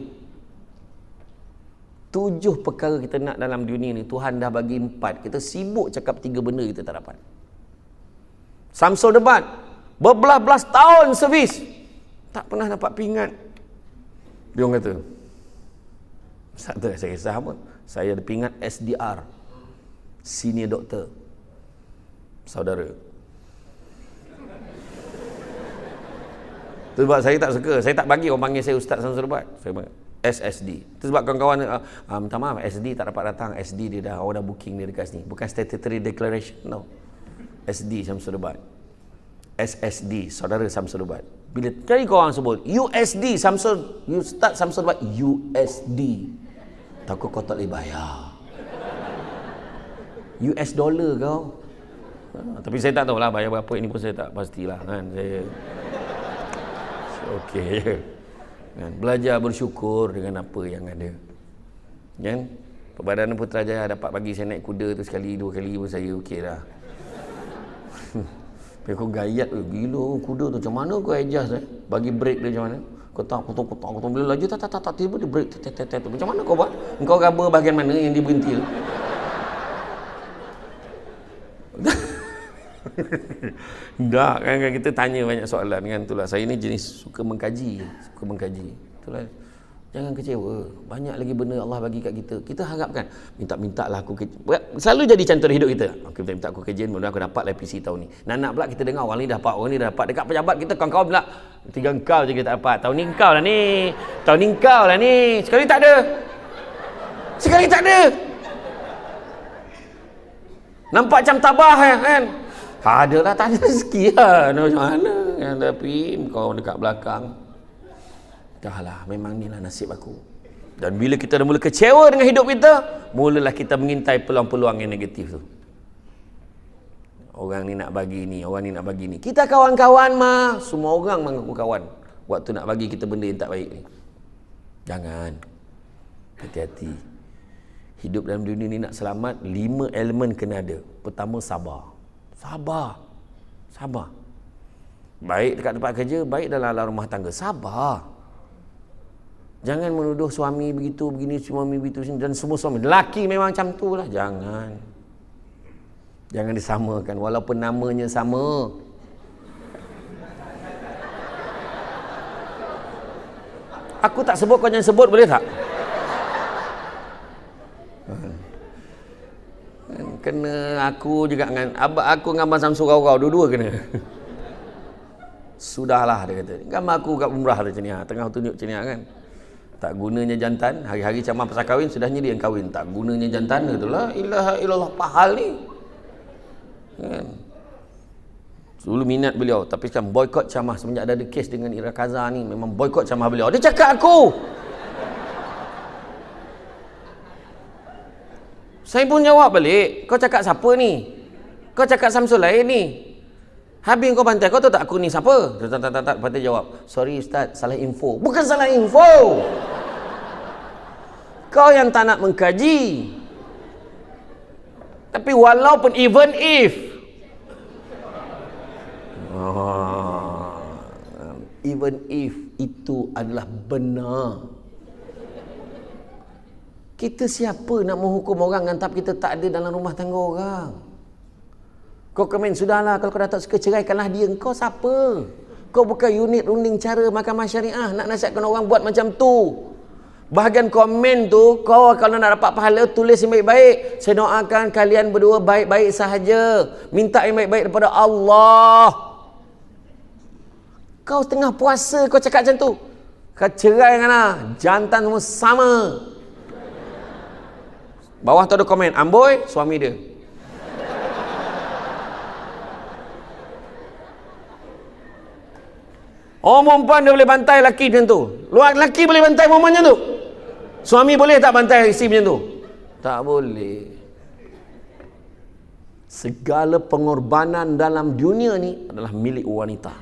tujuh perkara kita nak dalam dunia ni Tuhan dah bagi empat kita sibuk cakap tiga benda kita tak dapat Samsul debat berbelas-belas tahun servis tak pernah dapat pingat dia orang kata satu saya kisah pun saya ada pingat SDR senior doktor saudara itu sebab saya tak suka saya tak bagi orang panggil saya Ustaz Samsul debat saya panggil SSD. Itu sebab kawan-kawan uh, uh, minta maaf SD tak dapat datang. SD dia dah orang dah booking dia dekat sini. Bukan statutory declaration no. SD surubat. SSD saudara surubat. Bila kali kau orang sebut USD Samsung you start surubat USD. Takut kau tak boleh bayar. US dollar kau. Uh, tapi saya tak tahu lah bayar berapa ini pun saya tak pastilah kan saya. Okey kan? belajar bersyukur dengan apa yang ada kan Perbadan Putrajaya dapat bagi saya naik kuda tu sekali dua kali pun saya okey lah tapi kau gayat eh, gila kuda tu macam mana kau adjust eh? bagi break dia macam mana kau kotak kau kotak bila laju tak tak tak tiba dia break tak tak tak macam mana kau buat kau gaba bahagian mana yang dia berhenti tu Tak, kan, kan kita tanya banyak soalan kan itulah. Saya ni jenis suka mengkaji, suka mengkaji. Itulah. Jangan kecewa. Banyak lagi benda Allah bagi kat kita. Kita harapkan minta-minta lah aku kerja. Selalu jadi cantor hidup kita. Aku minta, minta aku kerja, mula aku dapat lah PC tahun ni. Nak nak pula kita dengar orang ni dah dapat, orang ni dah dapat. Dekat pejabat kita kau kau pula. Tiga engkau je kita tak dapat. Tahun ni engkau lah ni. Tahun ni engkau lah ni. Sekali tak ada. Sekali tak ada. Nampak macam tabah eh, kan. Tak ha, ada lah, tak ada rezeki lah. Nah, macam mana? Yang tapi kau dekat belakang. Dah lah, memang inilah nasib aku. Dan bila kita dah mula kecewa dengan hidup kita, mulalah kita mengintai peluang-peluang yang negatif tu. Orang ni nak bagi ni, orang ni nak bagi ni. Kita kawan-kawan mah, semua orang mengaku kawan. Waktu nak bagi kita benda yang tak baik ni. Jangan. Hati-hati. Hidup dalam dunia ni nak selamat, lima elemen kena ada. Pertama, sabar. Sabar. Sabar. Baik dekat tempat kerja, baik dalam alam rumah tangga. Sabar. Jangan menuduh suami begitu, begini, suami begitu, begini, dan semua suami. Lelaki memang macam tu lah. Jangan. Jangan disamakan. Walaupun namanya sama. Aku tak sebut, kau jangan sebut boleh tak? Tak. kena aku juga dengan abah aku dengan abang Samsu kau-kau dua-dua kena sudahlah dia kata gambar aku kat umrah dia cenia ha, tengah tunjuk cenia ha, kan tak gunanya jantan hari-hari cama pasal kahwin sudah nyeri yang kahwin tak gunanya jantan gitu lah ilaha illallah pahal ni kan dulu minat beliau tapi sekarang boykot camah semenjak ada kes dengan Irakaza ni memang boykot camah beliau dia cakap aku Saya pun jawab balik, kau cakap siapa ni? Kau cakap Samsul lain ni? Habis kau bantai, kau tahu tak aku ni siapa? Tak, tak, tak, tak, tak. Bantai jawab, sorry Ustaz, salah info. Bukan salah info! Kau yang tak nak mengkaji. Tapi walaupun even if. Ah, even if itu adalah benar. Kita siapa nak menghukum orang Tetap kita tak ada dalam rumah tangga orang Kau komen Sudahlah kalau kau dah tak suka ceraikanlah dia Kau siapa Kau bukan unit runding cara mahkamah syariah Nak nasihatkan orang buat macam tu Bahagian komen tu Kau kalau nak dapat pahala Tulis yang baik-baik Saya doakan kalian berdua baik-baik sahaja Minta yang baik-baik daripada Allah Kau tengah puasa kau cakap macam tu Kau cerai dengan lah Jantan semua sama bawah tu ada komen amboi suami dia oh perempuan dia boleh bantai lelaki macam tu luar lelaki boleh bantai perempuan macam tu suami boleh tak bantai isteri macam tu tak boleh segala pengorbanan dalam dunia ni adalah milik wanita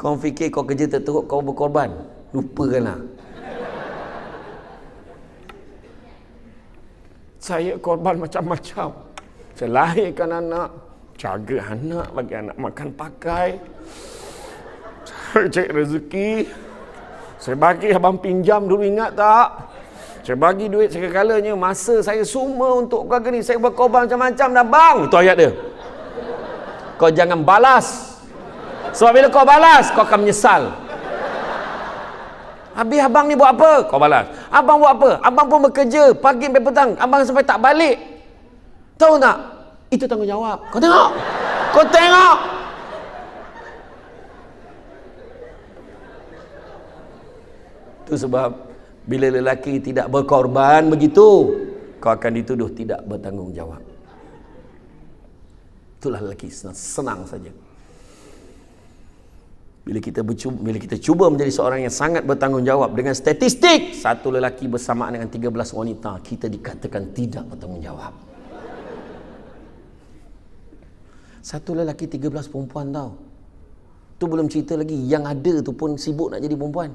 kau fikir kau kerja tak teruk kau berkorban lupakanlah hmm. saya korban macam-macam. Saya lahirkan anak, jaga anak, bagi anak makan pakai. Saya cek rezeki. Saya bagi abang pinjam dulu ingat tak? Saya bagi duit sekalanya, masa saya semua untuk keluarga ni. Saya berkorban macam-macam dah bang. Itu ayat dia. Kau jangan balas. Sebab bila kau balas, kau akan menyesal. Habis abang ni buat apa? Kau balas. Abang buat apa? Abang pun bekerja pagi sampai petang. Abang sampai tak balik. Tahu tak? Itu tanggungjawab. Kau tengok. Kau tengok. Itu sebab bila lelaki tidak berkorban begitu, kau akan dituduh tidak bertanggungjawab. Itulah lelaki senang, senang saja bila kita bercuba bila kita cuba menjadi seorang yang sangat bertanggungjawab dengan statistik satu lelaki bersamaan dengan 13 wanita kita dikatakan tidak bertanggungjawab satu lelaki 13 perempuan tau tu belum cerita lagi yang ada tu pun sibuk nak jadi perempuan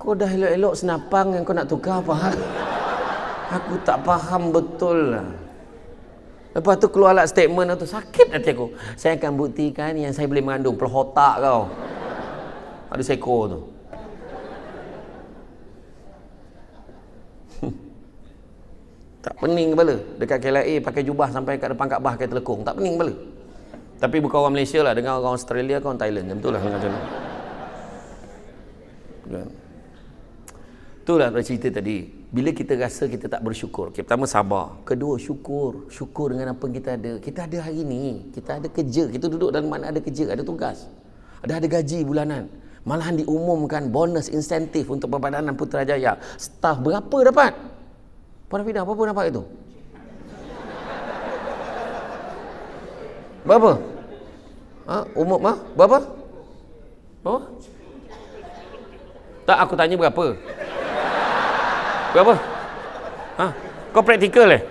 kau dah elok-elok senapang yang kau nak tukar apa ha? aku tak faham betul lah Lepas tu keluarlah statement tu sakit hati aku. Saya akan buktikan yang saya boleh mengandung pelhotak kau. Ada seko tu. tak pening kepala dekat KLIA pakai jubah sampai kat depan Kaabah kat Telekong tak pening kepala tapi bukan orang Malaysia lah dengan orang Australia kau orang Thailand macam itulah macam tu kan? itulah cerita tadi bila kita rasa kita tak bersyukur. Okay, pertama sabar. Kedua syukur. Syukur dengan apa kita ada. Kita ada hari ni. Kita ada kerja. Kita duduk dan mana ada kerja. Ada tugas. Ada ada gaji bulanan. Malahan diumumkan bonus insentif untuk perbadanan Putrajaya. Staff berapa dapat? Puan Fidah, berapa dapat itu? Berapa? Ha? Umum ha? Berapa? Berapa? Tak, aku tanya berapa? ke apa? Ha? Kau praktikal eh?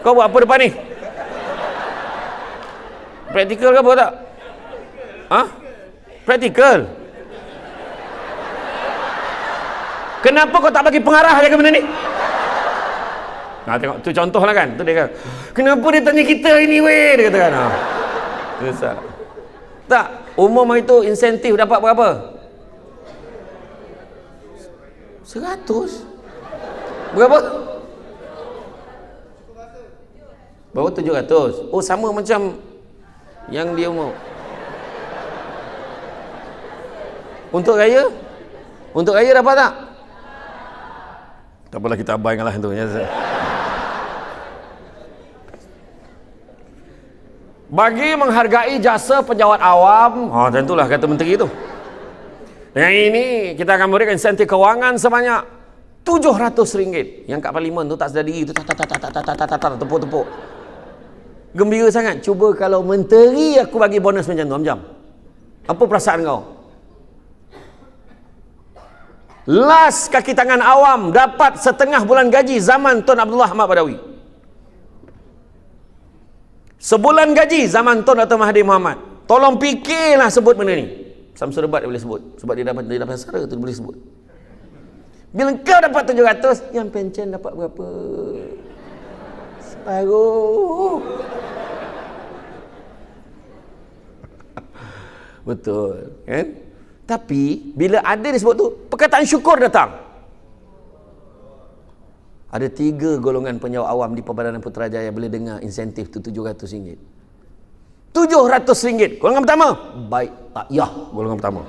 Kau buat apa depan ni? Praktikal ke apa tak? Ha? Praktikal. Kenapa kau tak bagi pengarah dia benda ni? Nah, ha, tengok tu contoh lah kan. Tu dia kata, kenapa dia tanya kita ini weh? Dia kata kan. Ha. Tak. Umum itu insentif dapat berapa? Seratus. Berapa? Berapa tujuh ratus? Oh, sama macam yang dia mau. Untuk raya? Untuk raya dapat tak? Tak apalah kita abaikanlah itu. Ya, Bagi menghargai jasa penjawat awam, oh, ah, tentulah kata menteri itu. Yang ini kita akan berikan insentif kewangan sebanyak tujuh ratus ringgit. Yang kat parlimen tu tak sedar diri tu tak tak tak tak tak tak tak tak tepuk tepuk. Gembira sangat. Cuba kalau menteri aku bagi bonus macam tu jam. Apa perasaan kau? Last kaki tangan awam dapat setengah bulan gaji zaman Tuan Abdullah Ahmad Badawi. Sebulan gaji zaman Tuan Dr. Mahathir Muhammad. Tolong fikirlah sebut benda ni. Samsul Rebat dia boleh sebut sebab dia dapat dia dapat sara tu dia boleh sebut bila kau dapat 700 yang pencen dapat berapa separuh betul kan tapi bila ada disebut tu perkataan syukur datang ada tiga golongan penjawat awam di Perbadanan Putrajaya boleh dengar insentif tu RM700. Tujuh RM700. Golongan pertama. Baik. Tak yah. Golongan pertama.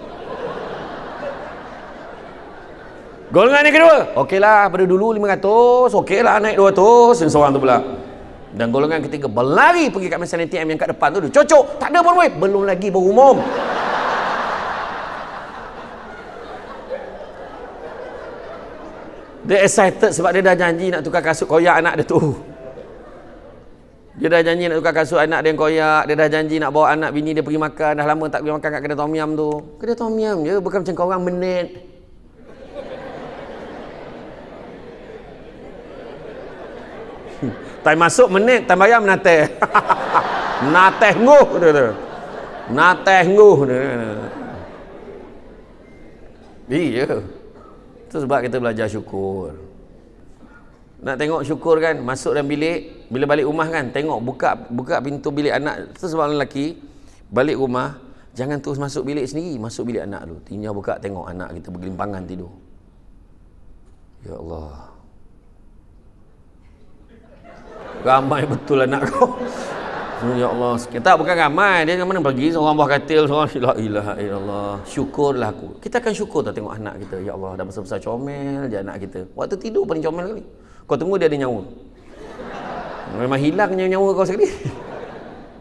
Golongan yang kedua. Okeylah. Pada dulu lima 500 Okeylah. Naik dua 200 Dan seorang tu pula. Dan golongan ketiga. Berlari pergi kat mesin ATM yang kat depan tu. Cocok. Tak ada pun. Boy. Belum lagi berumum. Dia excited sebab dia dah janji nak tukar kasut koyak anak dia tu. Dia dah janji nak tukar kasut anak dia yang koyak. Dia dah janji nak bawa anak bini dia pergi makan. Dah lama tak pergi makan kat kedai tom yam tu. Kedai tom yam je. Bukan macam korang menit. Time masuk menit. Time bayar menateh. menateh nguh. Menateh nguh. Iya. Itu sebab kita belajar syukur nak tengok syukur kan masuk dalam bilik bila balik rumah kan tengok buka buka pintu bilik anak tu sebab lelaki balik rumah jangan terus masuk bilik sendiri masuk bilik anak dulu tinggal buka tengok anak kita bergelimpangan tidur ya Allah ramai betul anak kau ya Allah kita bukan ramai dia mana pergi seorang buah katil seorang la ilaha illallah syukurlah aku kita akan syukur tak tengok anak kita ya Allah dah besar-besar comel je anak kita waktu tidur paling comel kali kau tunggu dia ada nyawa memang hilang nyawa kau sekali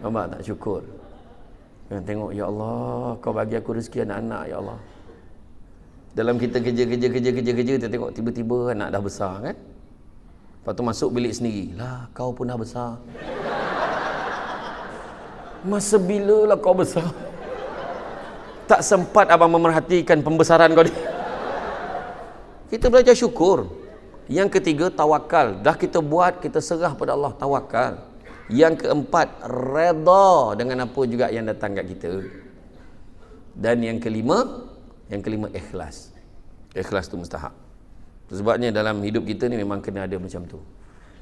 nampak tak syukur kan tengok ya Allah kau bagi aku rezeki anak-anak ya Allah dalam kita kerja kerja kerja kerja kerja kita tengok tiba-tiba anak dah besar kan lepas tu masuk bilik sendiri lah kau pun dah besar masa bila lah kau besar tak sempat abang memerhatikan pembesaran kau ni kita belajar syukur yang ketiga tawakal. Dah kita buat kita serah pada Allah tawakal. Yang keempat reda dengan apa juga yang datang kat kita. Dan yang kelima, yang kelima ikhlas. Ikhlas tu mustahak. Sebabnya dalam hidup kita ni memang kena ada macam tu.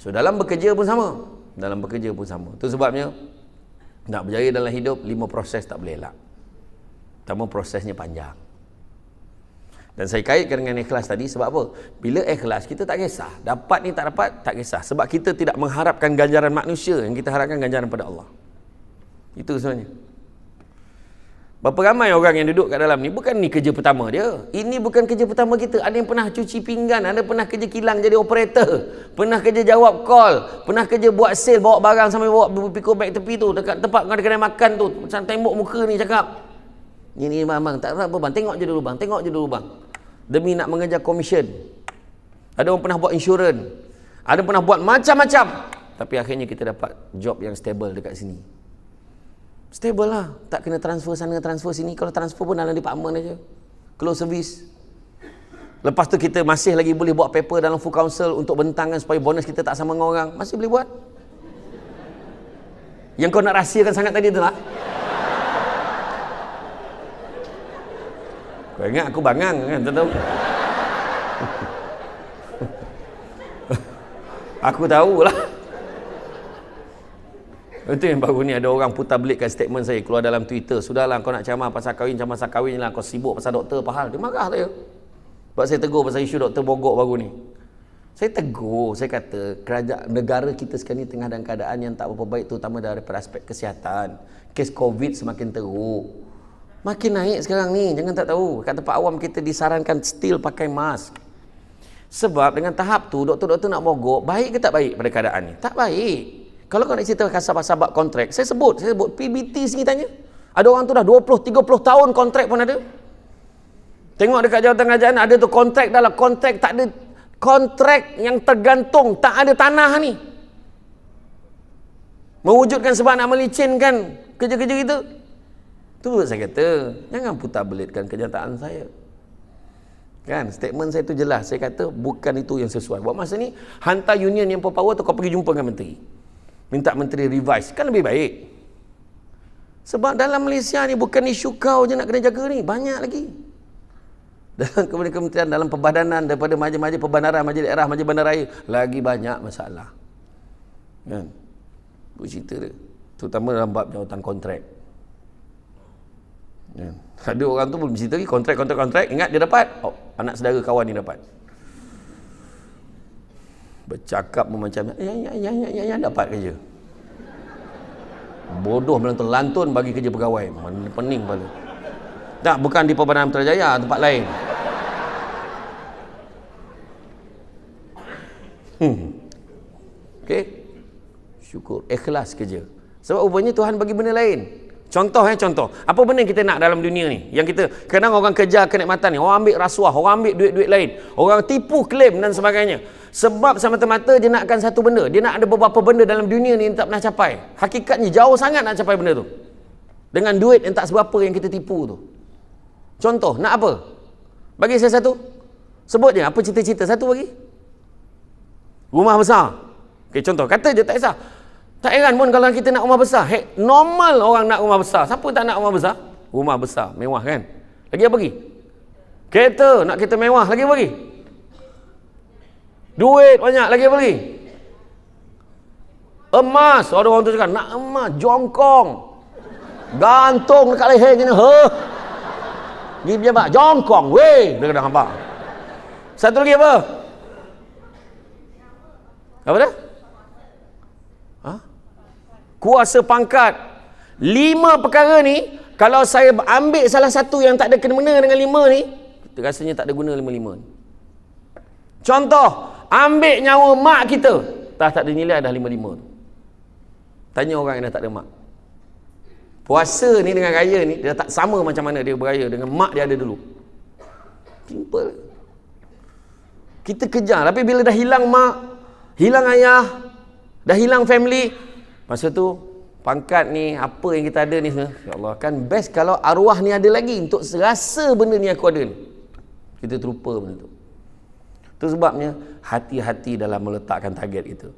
So dalam bekerja pun sama. Dalam bekerja pun sama. Tu sebabnya nak berjaya dalam hidup lima proses tak boleh elak. Pertama prosesnya panjang. Dan saya kaitkan dengan ikhlas tadi sebab apa? Bila ikhlas kita tak kisah. Dapat ni tak dapat, tak kisah. Sebab kita tidak mengharapkan ganjaran manusia yang kita harapkan ganjaran pada Allah. Itu sebenarnya. Berapa ramai orang yang duduk kat dalam ni bukan ni kerja pertama dia. Ini bukan kerja pertama kita. Ada yang pernah cuci pinggan, ada pernah kerja kilang jadi operator, pernah kerja jawab call, pernah kerja buat sale bawa barang sampai bawa pikul beg tepi tu dekat tempat kedai kedai makan tu. Macam tembok muka ni cakap. Ini memang tak apa bang, tengok je dulu bang, tengok je dulu bang demi nak mengejar komisen. Ada orang pernah buat insurans. Ada pernah buat macam-macam. Tapi akhirnya kita dapat job yang stable dekat sini. Stable lah. Tak kena transfer sana, transfer sini. Kalau transfer pun dalam department aja. Close service. Lepas tu kita masih lagi boleh buat paper dalam full council untuk bentangkan supaya bonus kita tak sama dengan orang. Masih boleh buat. Yang kau nak rahsiakan sangat tadi tu lah. Kau ingat aku bangang kan, tahu? aku tahu lah. Itu yang baru ni ada orang putar belikkan statement saya keluar dalam Twitter. Sudahlah kau nak camah pasal kahwin, camah pasal kahwin lah. Kau sibuk pasal doktor pahal, hal. Dia marah saya. Sebab saya tegur pasal isu doktor bogok baru ni. Saya tegur, saya kata kerajaan negara kita sekarang ni tengah dalam keadaan yang tak berapa baik terutama daripada aspek kesihatan. Kes Covid semakin teruk. Makin naik sekarang ni, jangan tak tahu. Kat tempat awam kita disarankan still pakai mask. Sebab dengan tahap tu, doktor-doktor nak mogok, baik ke tak baik pada keadaan ni? Tak baik. Kalau kau nak cerita pasal sahabat kontrak, saya sebut, saya sebut PBT sini tanya. Ada orang tu dah 20, 30 tahun kontrak pun ada. Tengok dekat jawatan kerajaan, ada tu kontrak dalam kontrak, tak ada kontrak yang tergantung, tak ada tanah ni. Mewujudkan sebab nak melicinkan kerja-kerja kita. -kerja Tu saya kata, jangan putar belitkan kenyataan saya. Kan, statement saya tu jelas. Saya kata, bukan itu yang sesuai. Buat masa ni, hantar union yang power tu kau pergi jumpa dengan menteri. Minta menteri revise. Kan lebih baik. Sebab dalam Malaysia ni bukan isu kau je nak kena jaga ni. Banyak lagi. Dalam kementerian, dalam perbadanan daripada majlis-majlis perbandaran, majlis daerah, majlis bandaraya. Lagi banyak masalah. Kan? cerita, dia. Terutama dalam bab jawatan kontrak. Yeah. Ada orang tu pun bercerita lagi kontrak kontrak kontrak ingat dia dapat oh, anak saudara kawan ni dapat. Bercakap pun macam ya ya ya ya ya, ya dapat kerja. Bodoh belum terlantun bagi kerja pegawai. Mana pening kepala. Tak bukan di Pembangunan Putrajaya tempat lain. Hmm. Okey. Syukur ikhlas kerja. Sebab rupanya Tuhan bagi benda lain. Contoh eh contoh. Apa benda yang kita nak dalam dunia ni? Yang kita kadang orang kejar kenikmatan ni, orang ambil rasuah, orang ambil duit-duit lain, orang tipu klaim dan sebagainya. Sebab semata-mata dia nakkan satu benda. Dia nak ada beberapa benda dalam dunia ni yang tak pernah capai. Hakikatnya jauh sangat nak capai benda tu. Dengan duit yang tak seberapa yang kita tipu tu. Contoh, nak apa? Bagi saya satu. Sebut je apa cita-cita satu bagi. Rumah besar. Okey contoh, kata je tak kisah. Tak heran pun kalau kita nak rumah besar. Hey, normal orang nak rumah besar. Siapa tak nak rumah besar? Rumah besar, mewah kan? Lagi apa lagi? Kereta, nak kereta mewah. Lagi apa lagi? Duit banyak. Lagi apa lagi? Emas. Ada orang tu cakap, nak emas. Jongkong. Gantung dekat leher macam ni. Huh? Dia punya pak, jongkong. Weh, dia kena hampa. Satu lagi apa? Apa dah? kuasa pangkat lima perkara ni kalau saya ambil salah satu yang tak ada kena-mena dengan lima ni rasanya tak ada guna lima-lima ni contoh ambil nyawa mak kita tak tak ada nilai dah lima-lima tu tanya orang yang dah tak ada mak puasa ni dengan raya ni dia tak sama macam mana dia beraya dengan mak dia ada dulu simple kita kejar tapi bila dah hilang mak hilang ayah dah hilang family Masa tu pangkat ni apa yang kita ada ni ha? ya Allah kan best kalau arwah ni ada lagi untuk rasa benda ni aku ada ni. Kita terlupa benda tu. Tu sebabnya hati-hati dalam meletakkan target itu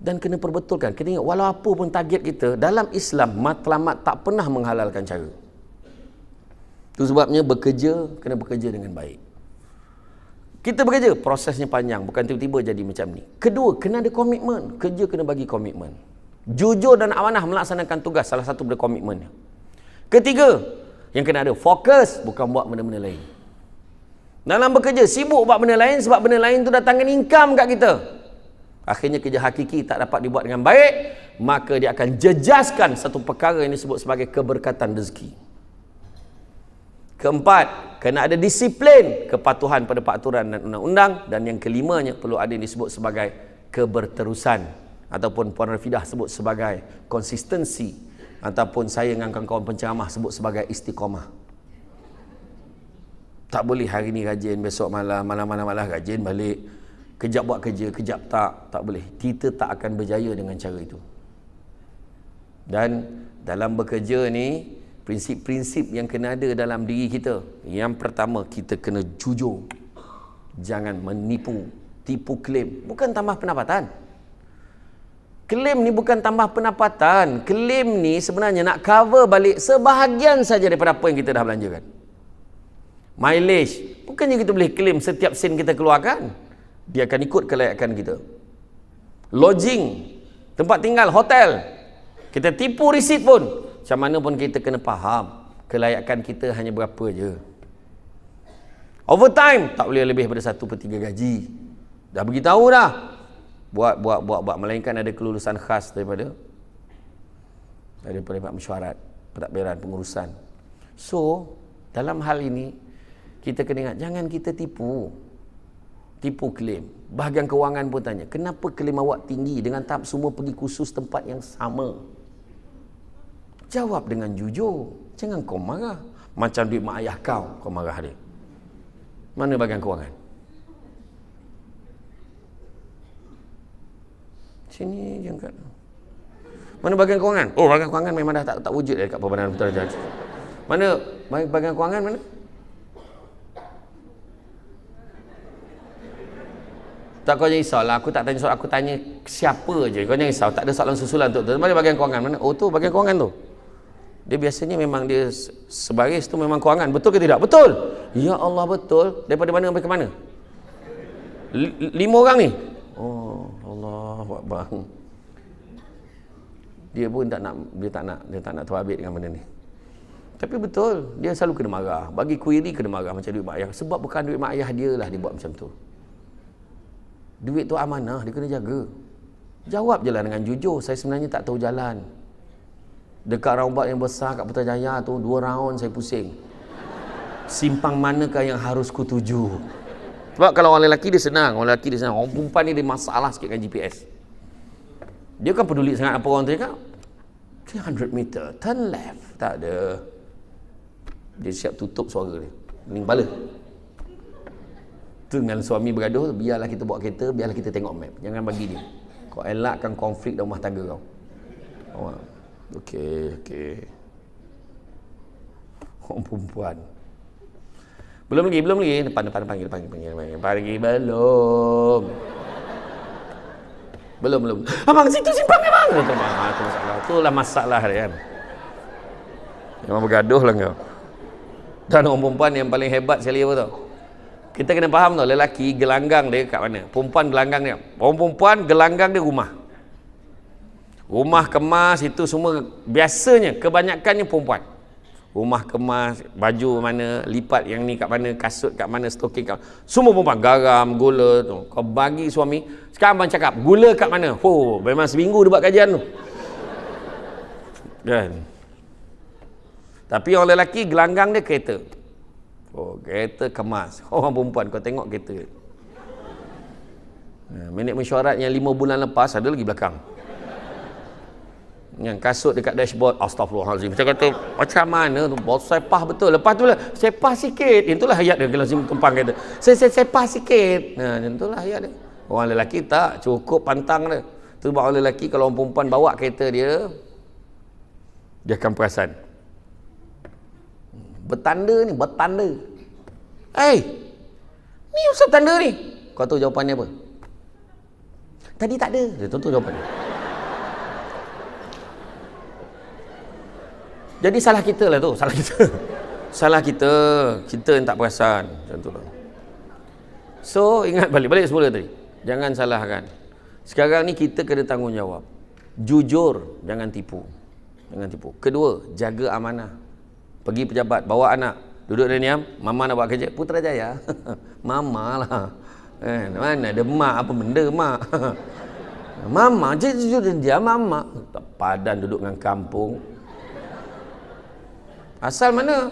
Dan kena perbetulkan. Kita ingat walau apa pun target kita dalam Islam matlamat tak pernah menghalalkan cara. Tu sebabnya bekerja kena bekerja dengan baik. Kita bekerja prosesnya panjang bukan tiba-tiba jadi macam ni. Kedua kena ada komitmen. Kerja kena bagi komitmen. Jujur dan amanah melaksanakan tugas salah satu daripada komitmennya. Ketiga, yang kena ada fokus bukan buat benda-benda lain. Dalam bekerja sibuk buat benda lain sebab benda lain tu datangkan income kat kita. Akhirnya kerja hakiki tak dapat dibuat dengan baik, maka dia akan jejaskan satu perkara yang disebut sebagai keberkatan rezeki. Keempat, kena ada disiplin kepatuhan pada peraturan dan undang-undang. Dan yang kelimanya, perlu ada yang disebut sebagai keberterusan ataupun Puan Rafidah sebut sebagai konsistensi ataupun saya dengan kawan-kawan penceramah sebut sebagai istiqamah tak boleh hari ni rajin besok malam malam-malam malah rajin balik kejap buat kerja kejap tak tak boleh kita tak akan berjaya dengan cara itu dan dalam bekerja ni prinsip-prinsip yang kena ada dalam diri kita yang pertama kita kena jujur jangan menipu tipu klaim bukan tambah pendapatan Klaim ni bukan tambah pendapatan. Klaim ni sebenarnya nak cover balik sebahagian saja daripada apa yang kita dah belanjakan. Mileage. Bukannya kita boleh klaim setiap sen kita keluarkan. Dia akan ikut kelayakan kita. Lodging. Tempat tinggal. Hotel. Kita tipu risit pun. Macam mana pun kita kena faham. Kelayakan kita hanya berapa je. Overtime. Tak boleh lebih daripada satu per tiga gaji. Dah beritahu dah buat buat buat buat melainkan ada kelulusan khas daripada daripada pak mesyuarat pentadbiran pengurusan so dalam hal ini kita kena ingat jangan kita tipu tipu klaim bahagian kewangan pun tanya kenapa klaim awak tinggi dengan tahap semua pergi khusus tempat yang sama jawab dengan jujur jangan kau marah macam duit mak ayah kau kau marah dia mana bahagian kewangan sini je kan. Mana bahagian kewangan? Oh, bahagian kewangan memang dah tak tak wujud dah dekat perbandaran Putrajaya. Mana bahagian kewangan mana? Tak kau jangan risau lah. Aku tak tanya soal? Aku tanya siapa je. Kau jangan risau. Tak ada soalan susulan untuk tu. Mana bagian kewangan? Mana? Oh tu bagian kewangan tu. Dia biasanya memang dia sebaris tu memang kewangan. Betul ke tidak? Betul. Ya Allah betul. Daripada mana sampai ke mana? L- lima orang ni? Allah bang Dia pun tak nak dia tak nak dia tak nak terhabit dengan benda ni. Tapi betul, dia selalu kena marah. Bagi query kena marah macam duit mak ayah. Sebab bukan duit mak ayah dia lah dia buat macam tu. Duit tu amanah, dia kena jaga. Jawab je lah dengan jujur, saya sebenarnya tak tahu jalan. Dekat raubat yang besar kat Putrajaya tu, dua round saya pusing. Simpang manakah yang harus kutuju? tuju? Sebab kalau orang lelaki dia senang, orang lelaki dia senang. Orang perempuan ni dia masalah sikit kan GPS. Dia kan peduli sangat apa orang cakap. 300 meter, turn left. Tak ada. Dia siap tutup suara dia. Ning pala. Tu dengan suami bergaduh, biarlah kita buat kereta, biarlah kita tengok map. Jangan bagi dia. Kau elakkan konflik dalam rumah tangga kau. Okey, okey. Orang perempuan. Belum lagi, belum lagi. Depan, depan, panggil, panggil, panggil, panggil. Pergi belum. Belum, belum. Abang, situ simpang, abang. Itu masalah. Itulah masalah, kan. Memang bergaduh lah kau. Dan orang perempuan yang paling hebat sekali apa tu? Kita kena faham tu, lelaki gelanggang dia kat mana? Perempuan gelanggang dia. Orang perempuan gelanggang dia rumah. Rumah kemas itu semua biasanya kebanyakannya perempuan rumah kemas, baju mana, lipat yang ni kat mana, kasut kat mana, stoking kat mana. Semua perempuan, garam, gula tu. Kau bagi suami. Sekarang abang cakap, gula kat mana? Oh, memang seminggu dia buat kajian tu. Kan? Tapi orang lelaki, gelanggang dia kereta. Oh, kereta kemas. Orang perempuan, kau tengok kereta. Ha, minit mesyuarat yang lima bulan lepas, ada lagi belakang dengan kasut dekat dashboard astagfirullahalazim macam kata macam mana tu bos pah betul lepas tu lah sepah sikit itulah hayat dia kalau kempang kata saya saya sepah sikit nah ha, itulah hayat dia orang lelaki tak cukup pantang dia tu buat orang lelaki kalau orang perempuan bawa kereta dia dia akan perasan bertanda ni bertanda hei ni usah tanda ni kau tahu jawapannya apa tadi tak ada dia tentu jawapannya jadi salah kita lah tu salah kita salah kita kita yang tak perasan macam so ingat balik-balik semula tadi jangan salahkan sekarang ni kita kena tanggungjawab jujur jangan tipu jangan tipu kedua jaga amanah pergi pejabat bawa anak duduk dan diam mama nak buat kerja putera jaya mama lah kan mana ada mak apa benda mak mama jujur dan diam mama tak padan duduk dengan kampung Asal mana?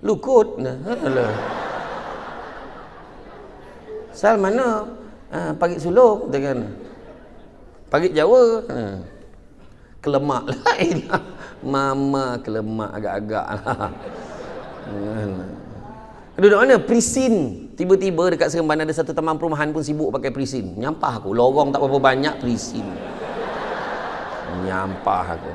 Lukut. Nah, ha, lah. Asal mana? ha, pagi sulung dengan pagi Jawa. Ha. Kelemak lain. Mama kelemak agak-agak. Ha. Lah. Duduk mana? Prisin. Tiba-tiba dekat Seremban ada satu taman perumahan pun sibuk pakai prisin. Nyampah aku. Lorong tak berapa banyak prisin. Nyampah aku.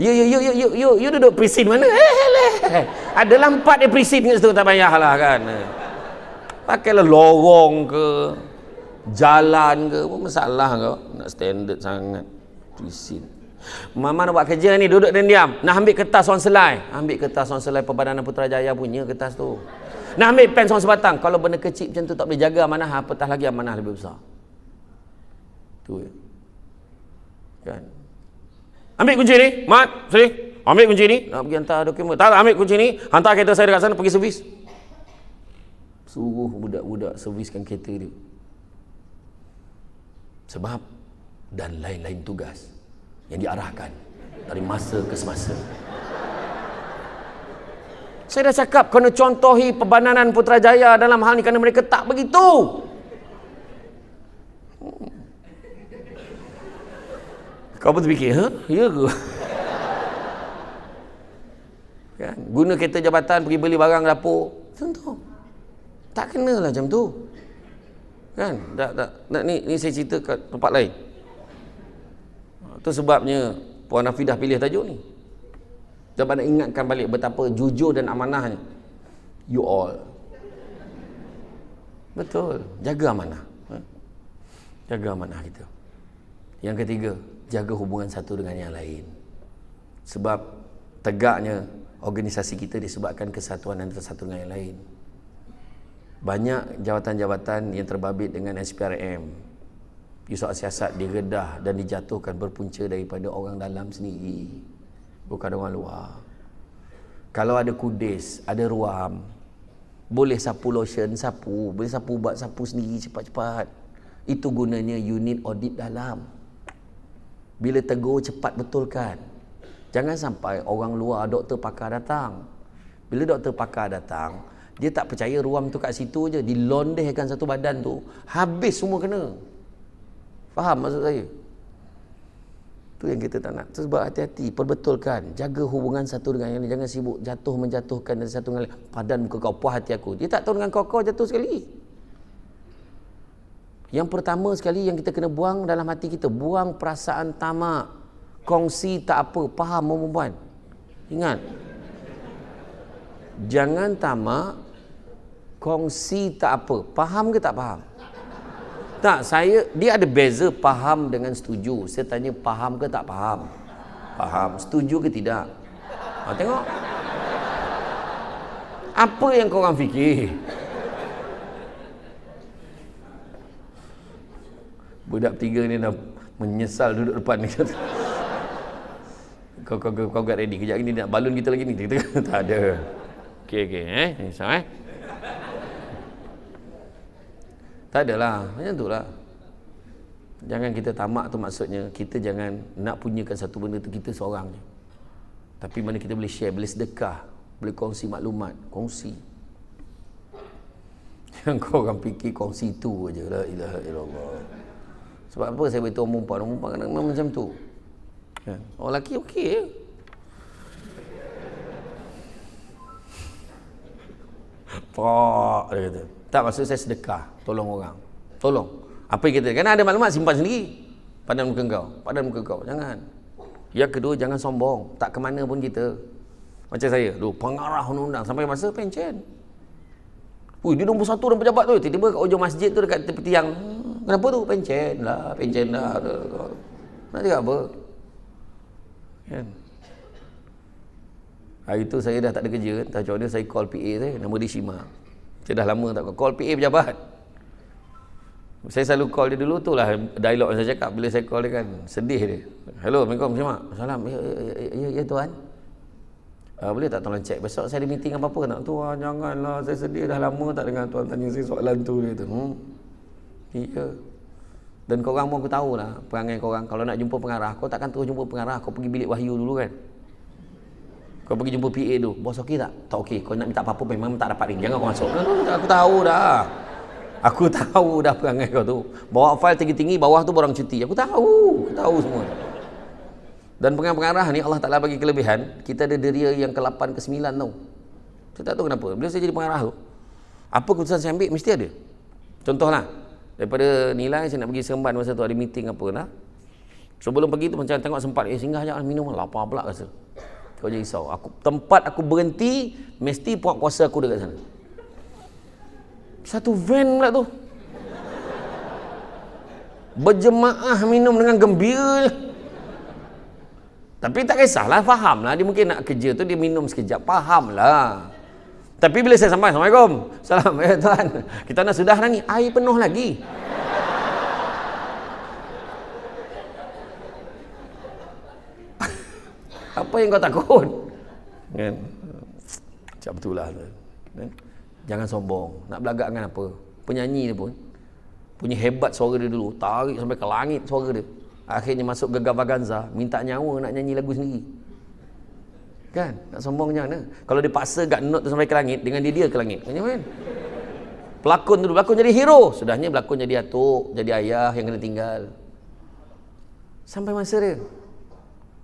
Yo yo yo yo yo yo duduk presid mana? Eh, leh. Eh. Ada lampat dia presid dekat situ tak payahlah kan. Pakailah lorong ke jalan ke pun masalah ke nak standard sangat presid. Mama nak buat kerja ni duduk dan diam. Nak ambil kertas orang selai. Ambil kertas orang selai perbadanan Jaya punya kertas tu. Nak ambil pen orang sebatang. Kalau benda kecil macam tu tak boleh jaga amanah, apatah lagi amanah lebih besar. Tu. Kan? Ambil kunci ni, Mat. Sini. Ambil kunci ni. Nak pergi hantar dokumen. Tak, tak ambil kunci ni. Hantar kereta saya dekat sana pergi servis. Suruh budak-budak serviskan kereta dia. Sebab dan lain-lain tugas yang diarahkan dari masa ke semasa. Saya dah cakap kena contohi perbananan Putrajaya dalam hal ni kerana mereka tak begitu. Hmm. Kau pun terfikir, ha? Ya ke? kan? Guna kereta jabatan pergi beli barang dapur. Tentu. Tak lah macam tu. Kan? Tak, tak. Nak, ni, ni saya cerita kat tempat lain. Itu sebabnya Puan Afidah pilih tajuk ni. Sebab nak ingatkan balik betapa jujur dan amanahnya. You all. Betul. Jaga amanah. Jaga amanah kita. Yang ketiga, jaga hubungan satu dengan yang lain sebab tegaknya organisasi kita disebabkan kesatuan antara satu dengan yang lain banyak jawatan-jawatan yang terbabit dengan SPRM Yusof Siasat digedah dan dijatuhkan berpunca daripada orang dalam sendiri bukan orang luar kalau ada kudis, ada ruam boleh sapu lotion, sapu boleh sapu buat sapu sendiri cepat-cepat itu gunanya unit audit dalam bila tegur cepat betulkan Jangan sampai orang luar doktor pakar datang Bila doktor pakar datang Dia tak percaya ruam tu kat situ je Dilondehkan satu badan tu Habis semua kena Faham maksud saya? Itu yang kita tak nak Terus buat hati-hati Perbetulkan Jaga hubungan satu dengan yang lain Jangan sibuk jatuh menjatuhkan dari satu dengan lain Padan muka kau Puas hati aku Dia tak tahu dengan kau kau jatuh sekali yang pertama sekali yang kita kena buang dalam hati kita Buang perasaan tamak Kongsi tak apa Faham perempuan Ingat Jangan tamak Kongsi tak apa Faham ke tak faham Tak saya Dia ada beza faham dengan setuju Saya tanya faham ke tak faham Faham Setuju ke tidak ha, Tengok Apa yang korang fikir budak tiga ni dah menyesal duduk depan ni kau kau kau kau get ready kejap ni nak balun kita lagi ni kita tak ada okey okey eh insya eh tak adalah macam lah. jangan kita tamak tu maksudnya kita jangan nak punyakan satu benda tu kita seorang tapi mana kita boleh share boleh sedekah boleh kongsi maklumat kongsi yang kau orang fikir kongsi tu aje lah. ilaha illallah sebab apa saya beritahu umum empat? Umum empat kan memang macam tu. Kan? Orang lelaki okey je. Pak, dia kata. Tak maksud saya sedekah. Tolong orang. Tolong. Apa yang kita kata? Kerana ada maklumat simpan sendiri. Pandang muka kau. Pandang muka kau. Jangan. Yang kedua, jangan sombong. Tak ke mana pun kita. Macam saya. Duh, pengarah undang-undang. Sampai masa pencen. Ui, dia nombor satu dalam pejabat tu. Tiba-tiba kat ujung masjid tu dekat tepi tiang. Kenapa tu? Pencen lah, pencen lah. Nak cakap apa? Kan? Hari tu saya dah tak ada kerja, tak macam mana saya call PA saya, nama dia Shima. Saya dah lama tak call PA pejabat. Saya selalu call dia dulu, tu lah. dialog yang saya cakap bila saya call dia kan, sedih dia. Hello, Assalamualaikum, Shima. Salam, ya, ya, ya, ya tuan. Uh, boleh tak tolong cek besok saya ada meeting apa-apa nak tuan janganlah saya sedih dah lama tak dengan tuan tanya saya soalan tu dia tu hmm. Ya. Dan korang pun aku tahu lah perangai korang. Kalau nak jumpa pengarah, kau takkan terus jumpa pengarah. Kau pergi bilik wahyu dulu kan. Kau pergi jumpa PA tu. Bos okey tak? Tak okey. Kau nak minta apa-apa memang tak dapat ring. Jangan kau masuk. aku tahu dah. Aku tahu dah perangai kau tu. Bawa file tinggi-tinggi, bawah tu borang cuti. Aku tahu. Aku tahu semua. Dan pengarah pengarah ni Allah Ta'ala bagi kelebihan. Kita ada deria yang ke-8, ke-9 tau. Saya tak tahu kenapa. Bila saya jadi pengarah tu, apa keputusan saya ambil mesti ada. Contohlah, daripada nilai saya nak pergi semban masa tu ada meeting apa lah sebelum pergi tu macam tengok sempat eh singgah jangan minum lah. lapar pula rasa kau jangan risau aku, tempat aku berhenti mesti puak kuasa aku dekat sana satu van pula tu berjemaah minum dengan gembira tapi tak kisahlah fahamlah dia mungkin nak kerja tu dia minum sekejap fahamlah tapi bila saya sampai, Assalamualaikum. Salam, ya tuan. Kita nak sudah ni, air penuh lagi. Apa yang kau takut? Kan? Macam betul lah. Kan? Jangan sombong. Nak belagak dengan apa? Penyanyi dia pun. Punya hebat suara dia dulu. Tarik sampai ke langit suara dia. Akhirnya masuk ke Gavaganza. Minta nyawa nak nyanyi lagu sendiri. Kan? Nak sombong macam mana? Kalau dipaksa gak note tu sampai ke langit, dengan dia dia ke langit. Macam kan? Pelakon dulu, pelakon jadi hero. Sudahnya pelakon jadi atuk, jadi ayah yang kena tinggal. Sampai masa dia.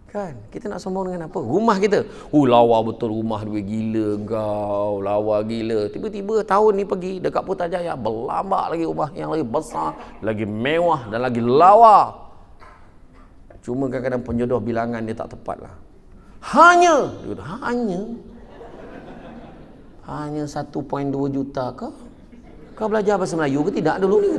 Kan? Kita nak sombong dengan apa? Rumah kita. Oh, lawa betul rumah dia gila kau. Lawa gila. Tiba-tiba tahun ni pergi dekat Putrajaya. Berlambak lagi rumah yang lagi besar, lagi mewah dan lagi lawa. Cuma kadang-kadang penjodoh bilangan dia tak tepat lah. Hanya dia kata, Hanya Hanya 1.2 juta ke Kau belajar bahasa Melayu ke tidak dulu ni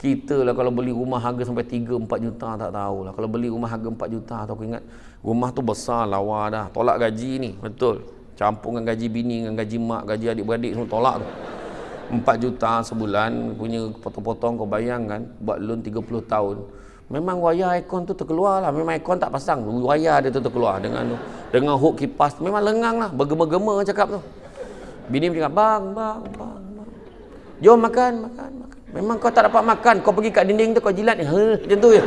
Kita lah kalau beli rumah harga sampai 3, 4 juta tak tahu lah. Kalau beli rumah harga 4 juta tu aku ingat rumah tu besar lawa dah. Tolak gaji ni. Betul. Campur dengan gaji bini, dengan gaji mak, gaji adik-beradik semua tolak tu. 4 juta sebulan punya potong-potong kau bayangkan buat loan 30 tahun Memang wayar aircon tu terkeluar lah. Memang aircon tak pasang. Wayar dia tu terkeluar dengan tu. Dengan hook kipas. Memang lengang lah. Bergema-gema cakap tu. Bini pun cakap, bang, bang, bang, bang. Jom makan, makan, makan. Memang kau tak dapat makan. Kau pergi kat dinding tu, kau jilat ni. Macam tu je.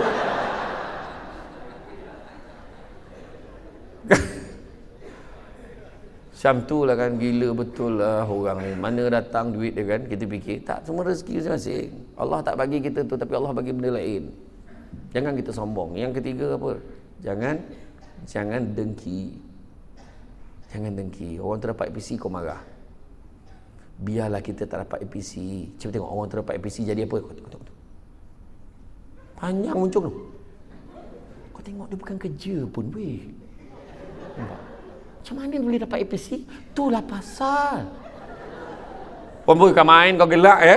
Macam tu lah kan gila betul lah orang ni. Mana datang duit dia kan kita fikir. Tak semua rezeki masing-masing. Allah tak bagi kita tu tapi Allah bagi benda lain. Jangan kita sombong. Yang ketiga apa? Jangan jangan dengki. Jangan dengki. Orang tu dapat APC kau marah. Biarlah kita tak dapat APC. Cuba tengok orang tu dapat APC jadi apa? Kau tengok. Panjang muncul tu. Kau tengok dia bukan kerja pun weh. Nampak? Macam mana boleh dapat APC? Itulah pasal. Pembuka main kau gelak ya.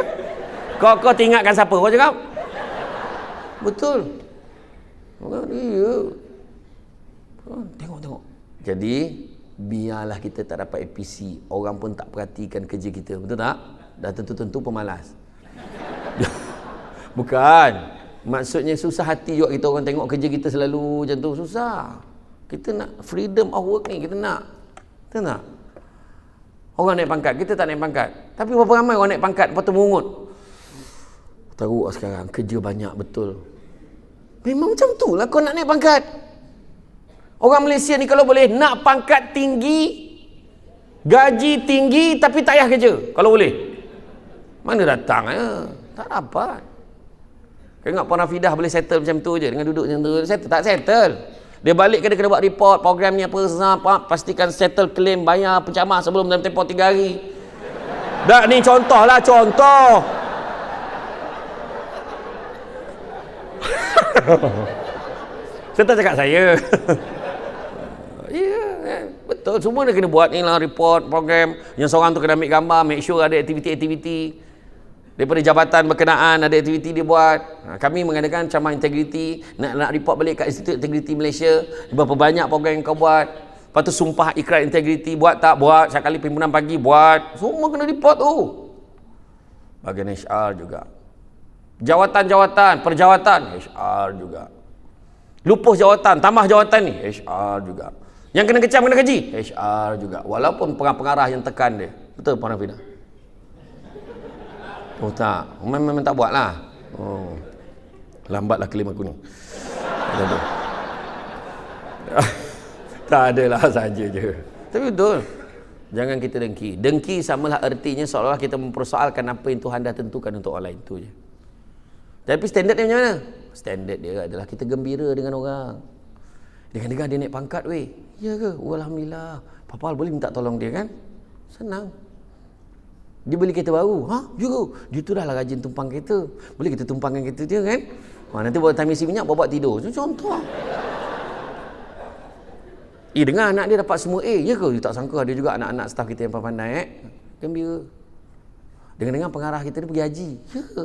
Kau kau tinggalkan siapa? Kau cakap, Betul. Iya. Tengok, tengok. Jadi, biarlah kita tak dapat APC. Orang pun tak perhatikan kerja kita. Betul tak? Dah tentu-tentu pemalas. Bukan. Maksudnya susah hati juga kita orang tengok kerja kita selalu macam tu. Susah. Kita nak freedom of work ni. Kita nak. Betul tak? Orang naik pangkat. Kita tak naik pangkat. Tapi berapa ramai orang naik pangkat lepas tu mungut. Teruk lah sekarang. Kerja banyak betul. Memang macam tu lah kau nak naik pangkat. Orang Malaysia ni kalau boleh nak pangkat tinggi, gaji tinggi tapi tak payah kerja. Kalau boleh. Mana datang ya? Tak dapat. Kau ingat Puan Hafidah boleh settle macam tu je dengan duduk macam tu. Settle tak settle. Dia balik kena kena buat report program ni apa sesama pastikan settle claim bayar pencamah sebelum dalam tempoh tiga hari. Dah ni contohlah contoh. Lah, contoh. saya tak cakap saya ya yeah, betul semua dia kena buat inilah report program yang seorang tu kena ambil gambar make sure ada aktiviti-aktiviti daripada jabatan berkenaan ada aktiviti dia buat ha, kami mengadakan camah integriti nak nak report balik kat institut integriti Malaysia berapa banyak program yang kau buat lepas tu sumpah ikrar integriti buat tak buat sekali pimpinan pagi buat semua kena report tu bagian HR juga Jawatan-jawatan, perjawatan, HR juga. Lupus jawatan, tambah jawatan ni, HR juga. Yang kena kecam, kena gaji, HR juga. Walaupun pengarah-pengarah yang tekan dia. Betul, Puan Rafina? Oh tak, memang, memang tak buat lah. Oh. Lambatlah kelima aku ni. tak ada. tak adalah saja je. Tapi betul. Jangan kita dengki. Dengki samalah ertinya seolah-olah kita mempersoalkan apa yang Tuhan dah tentukan untuk orang lain tu je. Tapi standard dia macam mana? Standard dia adalah kita gembira dengan orang. dengan dengar dia naik pangkat weh. Ya ke? Oh, Alhamdulillah. Papa boleh minta tolong dia kan? Senang. Dia beli kereta baru. Ha? Juga. Ya dia tu dah lah rajin tumpang kereta. Boleh kita tumpang tumpangkan kereta dia kan? Ha, nanti buat time isi minyak, bawa tidur. contoh. Lah. Eh, dengar anak dia dapat semua A. Ya ke? Dia tak sangka ada juga anak-anak staff kita yang pandai-pandai. Eh? Gembira. Dengan dengar pengarah kita dia pergi haji. Ya ke?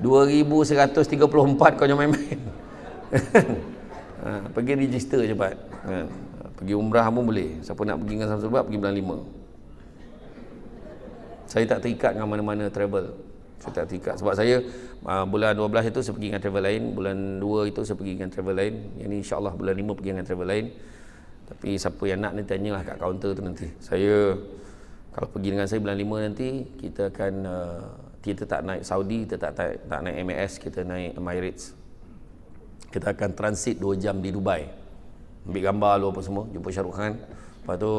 2134 kau jangan main-main ha, pergi register cepat ha, pergi umrah pun boleh siapa nak pergi dengan sahabat pergi bulan 5 saya tak terikat dengan mana-mana travel saya tak terikat sebab saya uh, bulan 12 itu saya pergi dengan travel lain bulan 2 itu saya pergi dengan travel lain yang ini insyaAllah bulan 5 pergi dengan travel lain tapi siapa yang nak ni tanyalah kat kaunter tu nanti saya kalau pergi dengan saya bulan 5 nanti kita akan uh, kita tak naik Saudi, kita tak, tak, tak naik MAS, kita naik Emirates. Kita akan transit 2 jam di Dubai. Ambil gambar lu apa semua, jumpa Shah Khan. Lepas tu,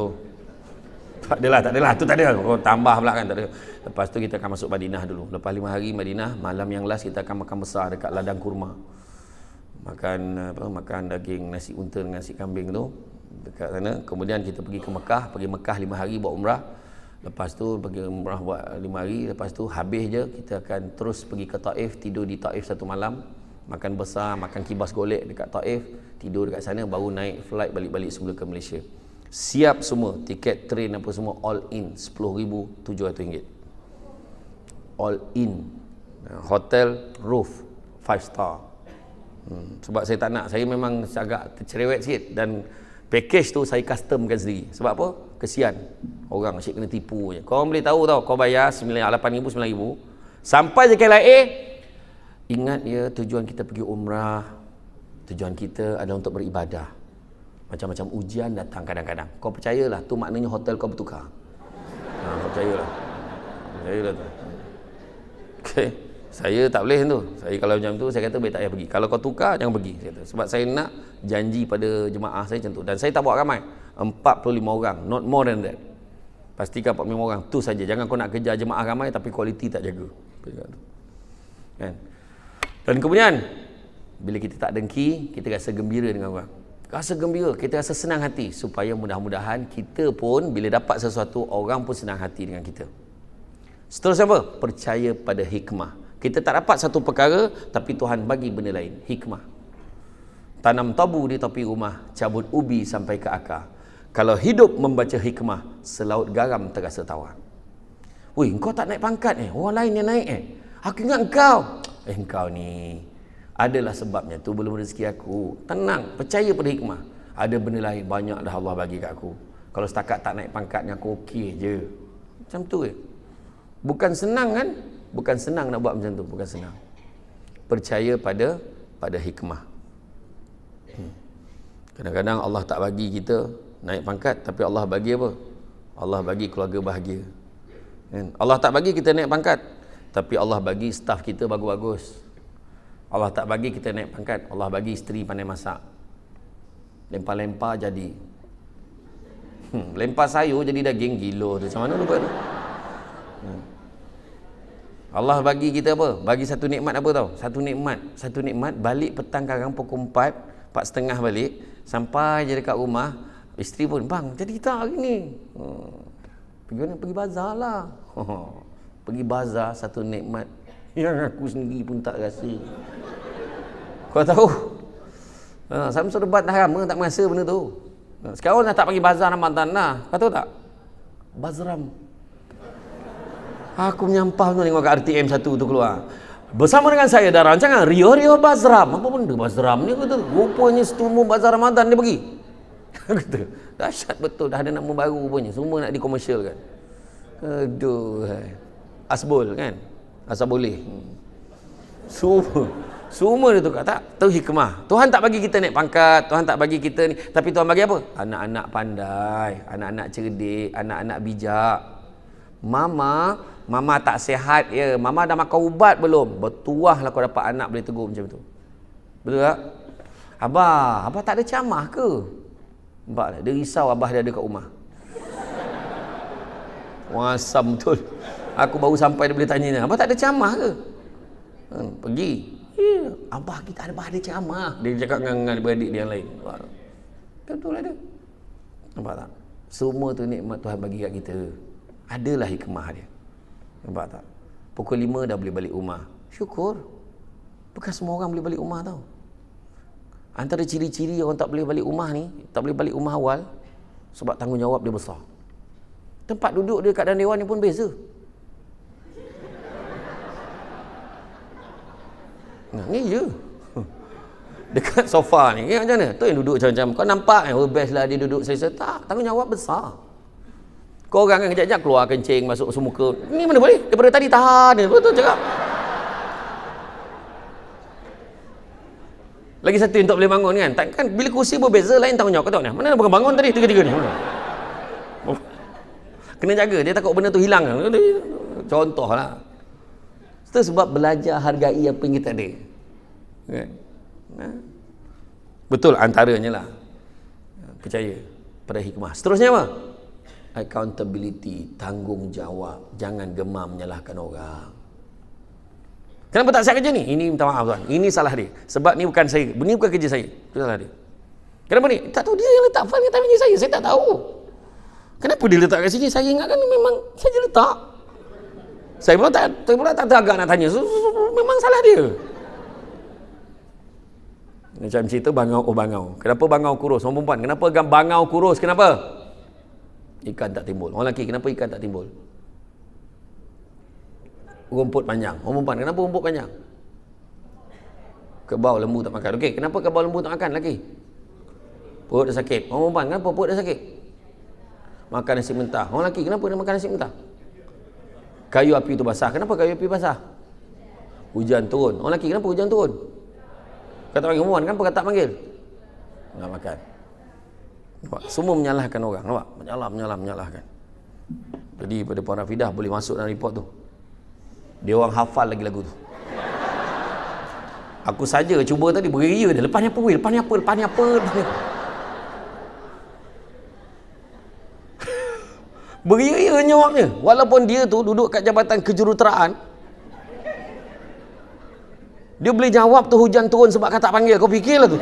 tak adalah, tak adalah. Itu tak adalah. Oh, tambah pula kan, tak ada. Lepas tu kita akan masuk Madinah dulu. Lepas 5 hari Madinah, malam yang last kita akan makan besar dekat ladang kurma. Makan apa, makan daging nasi unta dengan nasi kambing tu. Dekat sana, kemudian kita pergi ke Mekah. Pergi Mekah 5 hari buat umrah. Lepas tu pergi umrah buat lima hari Lepas tu habis je Kita akan terus pergi ke Taif Tidur di Taif satu malam Makan besar, makan kibas golek dekat Taif Tidur dekat sana Baru naik flight balik-balik semula ke Malaysia Siap semua Tiket train apa semua All in RM10,700 All in Hotel roof five star hmm, Sebab saya tak nak Saya memang agak tercerewet sikit Dan package tu saya customkan sendiri Sebab apa? kesian orang asyik kena tipu je kau boleh tahu tau kau bayar 9 8000 ah, sampai je KLIA ingat ya tujuan kita pergi umrah tujuan kita ada untuk beribadah macam-macam ujian datang kadang-kadang kau percayalah tu maknanya hotel kau bertukar ha, percayalah percayalah tu okay. saya tak boleh tu saya kalau macam tu saya kata baik tak payah pergi kalau kau tukar jangan pergi saya kata. sebab saya nak janji pada jemaah saya macam tu dan saya tak buat ramai 45 orang not more than that pastikan 45 orang tu saja jangan kau nak kejar jemaah ramai tapi kualiti tak jaga kan dan kemudian bila kita tak dengki kita rasa gembira dengan orang rasa gembira kita rasa senang hati supaya mudah-mudahan kita pun bila dapat sesuatu orang pun senang hati dengan kita seterusnya apa percaya pada hikmah kita tak dapat satu perkara tapi Tuhan bagi benda lain hikmah tanam tabu di tepi rumah cabut ubi sampai ke akar kalau hidup membaca hikmah, selaut garam terasa tawar. Wih, kau tak naik pangkat ni. Eh? Orang lain yang naik eh. Aku ingat kau. Eh, kau ni. Adalah sebabnya tu belum rezeki aku. Tenang, percaya pada hikmah. Ada benda lain banyak dah Allah bagi kat aku. Kalau setakat tak naik pangkat ni, aku okey je. Macam tu eh. Bukan senang kan? Bukan senang nak buat macam tu. Bukan senang. Percaya pada pada hikmah. Hmm. Kadang-kadang Allah tak bagi kita naik pangkat tapi Allah bagi apa? Allah bagi keluarga bahagia. Kan? Allah tak bagi kita naik pangkat tapi Allah bagi staff kita bagus-bagus. Allah tak bagi kita naik pangkat, Allah bagi isteri pandai masak. Lempar-lempar jadi. Hmm, lempar sayur jadi daging gila tu. Macam mana lupa tu? Hmm. Allah bagi kita apa? Bagi satu nikmat apa tau? Satu nikmat. Satu nikmat balik petang kagang pukul 4, 4.30 balik. Sampai je dekat rumah, Isteri pun, bang jadi tak hari ni? Hmm. Pergi mana? Pergi bazar lah. Pergi bazar satu nikmat yang aku sendiri pun tak rasa. Kau tahu? Ha, sama suruh debat dah lama tak merasa benda tu. Ha, sekarang dah tak pergi bazar nampak tanah. Kau tahu tak? Bazram. Aku menyampah tu tengok kat RTM satu tu keluar. Bersama dengan saya dan rancangan lah. Rio Rio Bazram. Apa benda Bazram ni kata? Rupanya setumbuh bazar Ramadan dia pergi. kata dahsyat betul dah ada nama baru punya semua nak dikomersialkan aduh asbol kan asal boleh semua semua dia tukar tak tahu hikmah Tuhan tak bagi kita naik pangkat Tuhan tak bagi kita ni tapi Tuhan bagi apa anak-anak pandai anak-anak cerdik anak-anak bijak mama mama tak sihat ya mama dah makan ubat belum bertuah lah kau dapat anak boleh tegur macam tu betul tak Abah, abah tak ada camah ke? Nampak tak? Dia risau Abah dia ada kat rumah. Wasam betul. Aku baru sampai dia boleh tanya dia, Abah tak ada ceramah ke? Hmm, pergi. Yeah. Abah kita ada abah ada ceramah. Dia cakap dengan, dengan beradik dia yang lain. Betul ada. Lah Nampak tak? Semua tu nikmat Tuhan bagi kat kita. Adalah hikmah dia. Nampak tak? Pukul lima dah boleh balik rumah. Syukur. Bukan semua orang boleh balik rumah tau. Antara ciri-ciri orang tak boleh balik rumah ni, tak boleh balik rumah awal, sebab tanggungjawab dia besar. Tempat duduk dia kat dalam dewan ni pun beza. Nah, ni je. Dekat sofa ni, ni macam mana? Tu yang duduk macam-macam. Kau nampak kan, oh best lah dia duduk selesa. Tak, tanggungjawab besar. Kau orang kan kejap-kejap keluar kencing, masuk semuka. Ni mana boleh? Daripada tadi tahan. Betul cakap. Lagi satu untuk boleh bangun kan. Tak kan bila kursi berbeza lain tahu nyawa kata ni. Mana nak bangun tadi tiga-tiga ni. Oh. Kena jaga dia takut benda tu hilang. Contohlah. Itu sebab belajar hargai apa yang kita ada. Ha? Betul antaranya lah. Percaya pada hikmah. Seterusnya apa? Accountability, tanggungjawab. Jangan gemar menyalahkan orang. Kenapa tak siap kerja ni? Ini minta maaf tuan. Ini salah dia. Sebab ni bukan saya. Ini bukan kerja saya. Itu salah dia. Kenapa ni? Tak tahu dia yang letak file yang tadi saya. Saya tak tahu. Kenapa dia letak kat sini? Saya ingat kan memang saya letak. Saya pun tak saya pun tak agak nak tanya. So, so, so, so, memang salah dia. Macam cerita bangau oh bangau. Kenapa bangau kurus? Orang perempuan, kenapa bangau kurus? Kenapa? Ikan tak timbul. Orang lelaki, kenapa ikan tak timbul? rumput panjang. Umpan, kenapa rumput panjang? Kebau lembu tak makan. Okey, kenapa kebau lembu tak makan lagi? Perut dah sakit. Umpan, kenapa perut dah sakit? Makan nasi mentah. Orang lelaki, kenapa dia makan nasi mentah? Kayu api itu basah. Kenapa kayu api basah? Hujan turun. Orang lelaki, kenapa hujan turun? Kata panggil umpan, kenapa kata panggil? Nak makan. Nampak? Semua menyalahkan orang. Nampak? Menyalah, menyalah, menyalahkan. Jadi pada Puan Rafidah boleh masuk dalam report tu. Dia orang hafal lagi lagu tu. Aku saja cuba tadi beria dia. Lepas ni apa? Lepas ni apa? Lepas ni apa? Lepas ni apa? Beria nyawaknya. Walaupun dia tu duduk kat jabatan kejuruteraan. Dia boleh jawab tu hujan turun sebab katak panggil. Kau fikirlah tu.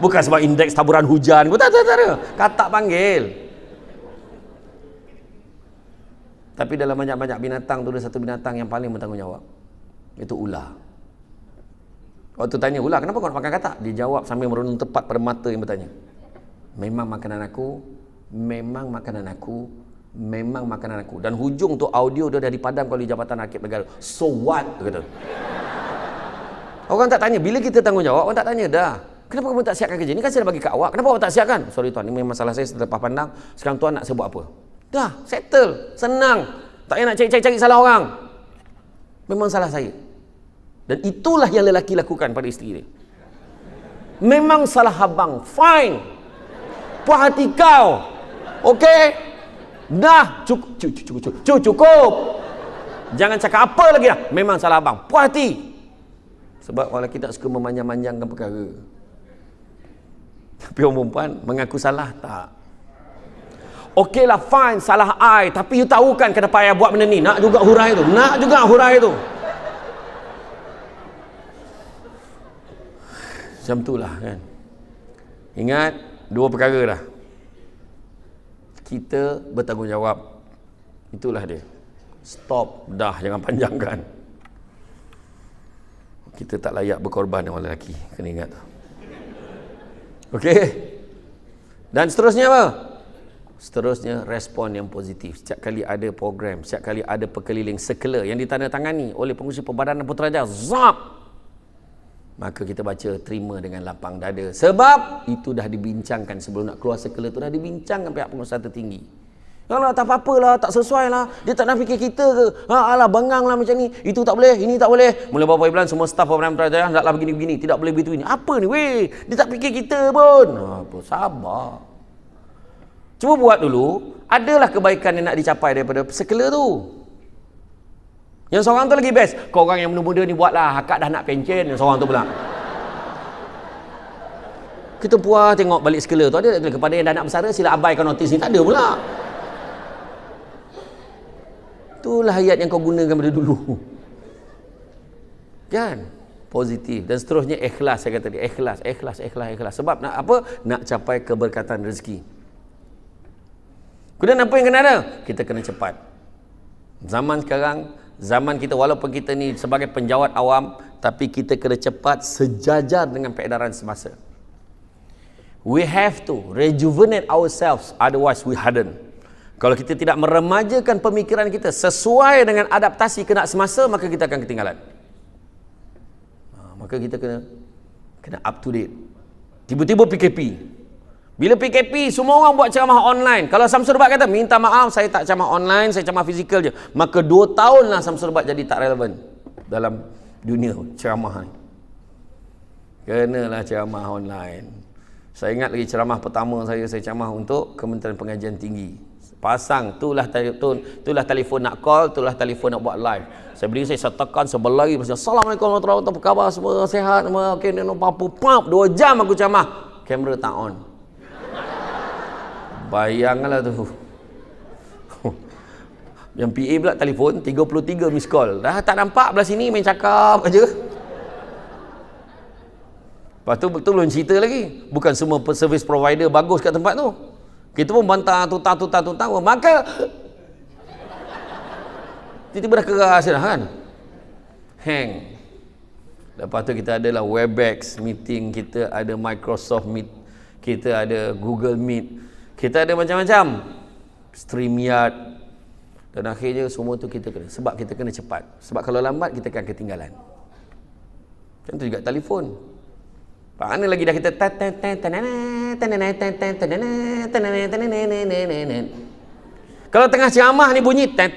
Bukan sebab indeks taburan hujan. Kau tak, tak, tak, tak. Katak panggil. Tapi dalam banyak-banyak binatang tu ada satu binatang yang paling bertanggungjawab. Itu ular. tu tanya ular, kenapa kau nak makan katak? Dia jawab sambil merenung tepat pada mata yang bertanya. Memang makanan aku, memang makanan aku, memang makanan aku. Dan hujung tu audio dia dari padam kalau di Jabatan Hakim Negara. So what? Dia kata. Orang tak tanya, bila kita tanggungjawab, orang tak tanya, dah. Kenapa kamu tak siapkan kerja? Ini kan saya dah bagi kat awak. Kenapa awak tak siapkan? Sorry tuan, ini memang salah saya setelah pandang. Sekarang tuan nak saya buat apa? Dah, settle. Senang. Tak payah nak cari-cari salah orang. Memang salah saya. Dan itulah yang lelaki lakukan pada isteri dia. Memang salah abang. Fine. Puas hati kau. Okay? Dah. Cukup. Cukup. Cukup. Cukup. Jangan cakap apa lagi lah Memang salah abang. Puas hati. Sebab orang lelaki tak suka memanjang-manjangkan perkara. Tapi orang perempuan mengaku salah tak? Okey lah fine salah AI Tapi you tahu kan kenapa I buat benda ni Nak juga hurai tu Nak juga hurai tu Macam tu lah, kan Ingat dua perkara dah Kita bertanggungjawab Itulah dia Stop dah jangan panjangkan Kita tak layak berkorban dengan lelaki Kena ingat Okey. Dan seterusnya apa? seterusnya respon yang positif setiap kali ada program setiap kali ada perkeliling sekela yang ditandatangani oleh pengurusi perbadanan putrajaya zap maka kita baca terima dengan lapang dada sebab itu dah dibincangkan sebelum nak keluar sekela tu dah dibincangkan pihak pengurusan tertinggi Kalau ya tak apa-apa lah, tak sesuai lah. Dia tak nak fikir kita ke? Ha, alah, bengang lah macam ni. Itu tak boleh, ini tak boleh. Mula bawa iblan, semua staff pemerintah perjalanan, taklah begini-begini. Tidak boleh begitu ini. Apa ni, weh? Dia tak fikir kita pun. Ha, apa, sabar. Cuba buat dulu, adalah kebaikan yang nak dicapai daripada sekelah tu. Yang seorang tu lagi best. Kau orang yang muda-muda ni buatlah. Hakak dah nak pencen yang seorang tu pula. Kita puas tengok balik sekelah tu. Ada tak kepada yang dah nak bersara, sila abaikan notis ni. Tak ada pula. Itulah ayat yang kau gunakan pada dulu. Kan? Positif. Dan seterusnya ikhlas. Saya kata tadi, ikhlas, ikhlas, ikhlas, ikhlas. Sebab nak apa? Nak capai keberkatan rezeki. Kemudian apa yang kena ada? Kita kena cepat. Zaman sekarang, zaman kita walaupun kita ni sebagai penjawat awam, tapi kita kena cepat sejajar dengan peredaran semasa. We have to rejuvenate ourselves, otherwise we harden. Kalau kita tidak meremajakan pemikiran kita sesuai dengan adaptasi kena semasa, maka kita akan ketinggalan. Ah, maka kita kena kena up to date. Tiba-tiba PKP. Bila PKP, semua orang buat ceramah online. Kalau Samsurbat kata, minta maaf, saya tak ceramah online, saya ceramah fizikal je. Maka dua tahun lah tahunlah Samsurbat jadi tak relevan dalam dunia ceramah ni. Kenalah ceramah online. Saya ingat lagi ceramah pertama saya, saya ceramah untuk Kementerian Pengajian Tinggi. Pasang, itulah, tu, itulah telefon nak call, itulah telefon nak buat live. Saya beri saya, saya tekan sebelah lagi. Assalamualaikum warahmatullahi wabarakatuh. Apa khabar semua? Sehat semua? Okey, no, no, no, no, no, no, no, no, Bayanglah tu. Yang PA pula telefon 33 miss call. Dah tak nampak belah sini main cakap aja. Lepas tu betul belum cerita lagi. Bukan semua service provider bagus kat tempat tu. Kita pun bantah tutah tutah tutah pun. Maka tiba-tiba dah keras dah kan. Hang. Lepas tu kita ada lah Webex meeting, kita ada Microsoft Meet, kita ada Google Meet. Kita ada macam-macam StreamYard Dan akhirnya semua tu kita kena Sebab kita kena cepat Sebab kalau lambat kita akan ketinggalan Macam tu juga telefon Mana lagi dah kita Kalau tengah ceramah ni bunyi Kan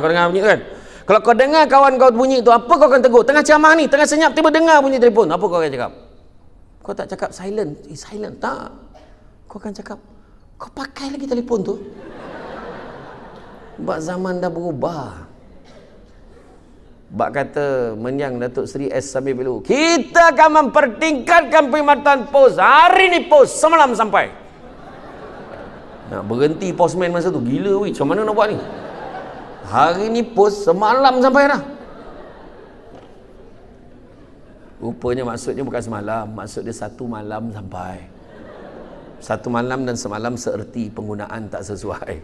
kau dengar bunyi kan Kalau kau dengar kawan kau bunyi tu Apa kau akan tegur Tengah ceramah ni Tengah senyap tiba dengar bunyi telefon Apa kau akan cakap kau tak cakap silent. Eh, silent. Tak. Kau akan cakap, kau pakai lagi telefon tu. Sebab zaman dah berubah. Bak kata menyang Datuk Seri S. Sambil Bilu. Kita akan mempertingkatkan perkhidmatan pos. Hari ni pos. Semalam sampai. Nak berhenti posmen masa tu. Gila weh. Macam mana nak buat ni? Hari ni pos. Semalam sampai dah. Rupanya maksudnya bukan semalam, maksud dia satu malam sampai. Satu malam dan semalam seerti penggunaan tak sesuai.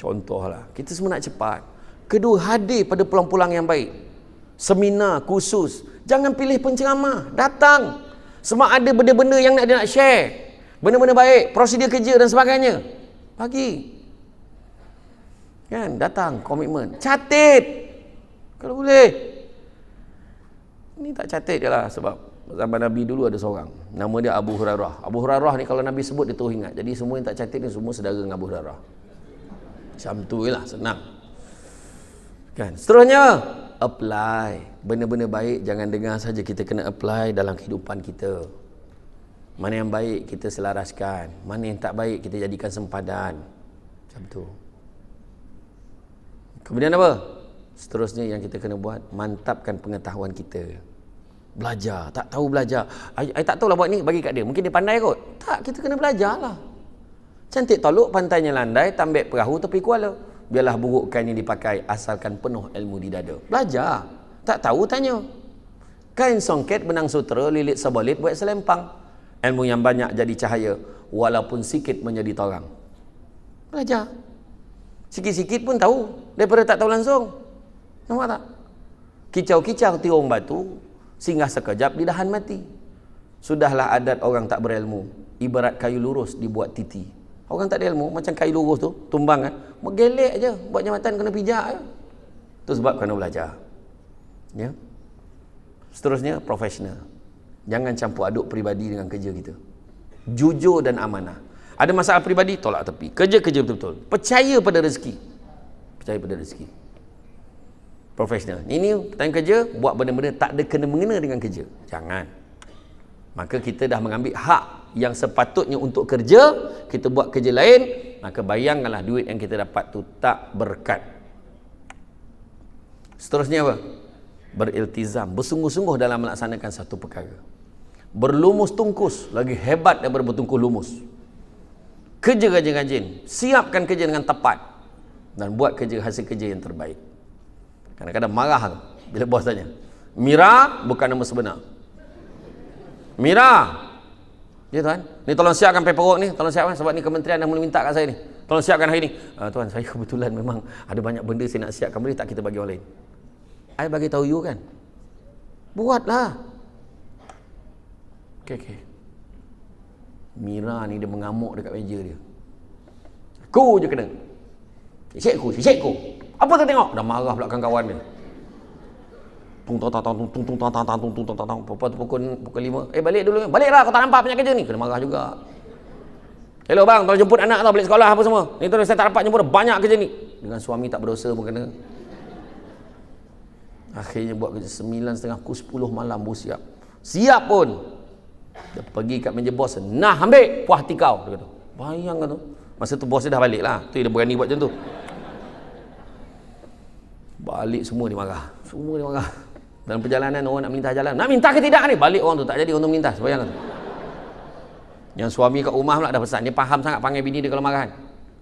Contoh lah, kita semua nak cepat. Kedua, hadir pada pulang-pulang yang baik. Seminar, khusus. Jangan pilih penceramah, datang. Semua ada benda-benda yang nak dia nak share. Benda-benda baik, prosedur kerja dan sebagainya. Pagi. Kan, datang, komitmen. Catit. Kalau boleh ni tak catat je lah sebab zaman Nabi dulu ada seorang nama dia Abu Hurairah Abu Hurairah ni kalau Nabi sebut dia tu ingat jadi semua yang tak catat ni semua sedara dengan Abu Hurairah macam tu lah senang kan seterusnya apply benda-benda baik jangan dengar saja kita kena apply dalam kehidupan kita mana yang baik kita selaraskan mana yang tak baik kita jadikan sempadan macam tu kemudian apa Seterusnya yang kita kena buat Mantapkan pengetahuan kita Belajar Tak tahu belajar Saya tak tahu lah buat ni Bagi kat dia Mungkin dia pandai kot Tak kita kena belajar lah Cantik tolok pantainya landai Tambik perahu tepi kuala Biarlah buruk kain yang dipakai Asalkan penuh ilmu di dada Belajar Tak tahu tanya Kain songket benang sutera Lilit sebolit buat selempang Ilmu yang banyak jadi cahaya Walaupun sikit menjadi torang Belajar Sikit-sikit pun tahu Daripada tak tahu langsung Nampak tak? Kicau-kicau tiung batu, singgah sekejap di dahan mati. Sudahlah adat orang tak berilmu. Ibarat kayu lurus dibuat titi. Orang tak ada ilmu, macam kayu lurus tu, tumbang kan. Eh. Menggelek je, buat jematan kena pijak. Ya? Eh. Itu sebab kena belajar. Ya? Seterusnya, profesional. Jangan campur aduk peribadi dengan kerja kita. Jujur dan amanah. Ada masalah peribadi, tolak tepi. Kerja-kerja betul-betul. Percaya pada rezeki. Percaya pada rezeki profesional. Ini time kerja buat benda-benda tak ada kena mengena dengan kerja. Jangan. Maka kita dah mengambil hak yang sepatutnya untuk kerja, kita buat kerja lain, maka bayangkanlah duit yang kita dapat tu tak berkat. Seterusnya apa? Beriltizam, bersungguh-sungguh dalam melaksanakan satu perkara. Berlumus tungkus, lagi hebat daripada bertungkus lumus. Kerja gajin-gajin, siapkan kerja dengan tepat dan buat kerja hasil kerja yang terbaik. Kadang-kadang marah bila bos tanya. Mira bukan nama sebenar. Mira. Ya tuan. Ni tolong siapkan paperwork ni. Tolong siapkan sebab ni kementerian dah mula minta kat saya ni. Tolong siapkan hari ni. Uh, ah, tuan saya kebetulan memang ada banyak benda saya nak siapkan boleh tak kita bagi orang lain. Saya bagi tahu you kan. Buatlah. Okey okey. Mira ni dia mengamuk dekat meja dia. Ku je kena. Cikgu, cikgu. Apa tu tengok? Dah marah pula kawan dia. Tung tung tung tung tung tung tung tung tung tung tung tung tung tung tung tung pukul pukul lima. Eh balik dulu. Baliklah kau tak nampak punya kerja ni. Kena marah juga. Hello bang, tolong jemput anak tau balik sekolah apa semua. Ni tu saya tak dapat jemput banyak kerja ni. Dengan suami tak berdosa pun kena. Akhirnya buat kerja sembilan setengah ku sepuluh malam bu siap. Siap pun. Dia pergi kat meja bos. Nah ambil puas hati kau. Dia kata, bayangkan tu. Masa tu bos dia dah balik lah. Tu dia berani buat macam tu. Balik semua dia marah. Semua dia marah. Dalam perjalanan orang nak minta jalan. Nak minta ke tidak ni? Balik orang tu tak jadi untuk melintas. Bayangkan tu. Yang suami kat rumah pula dah pesan. Dia faham sangat panggil bini dia kalau marah kan.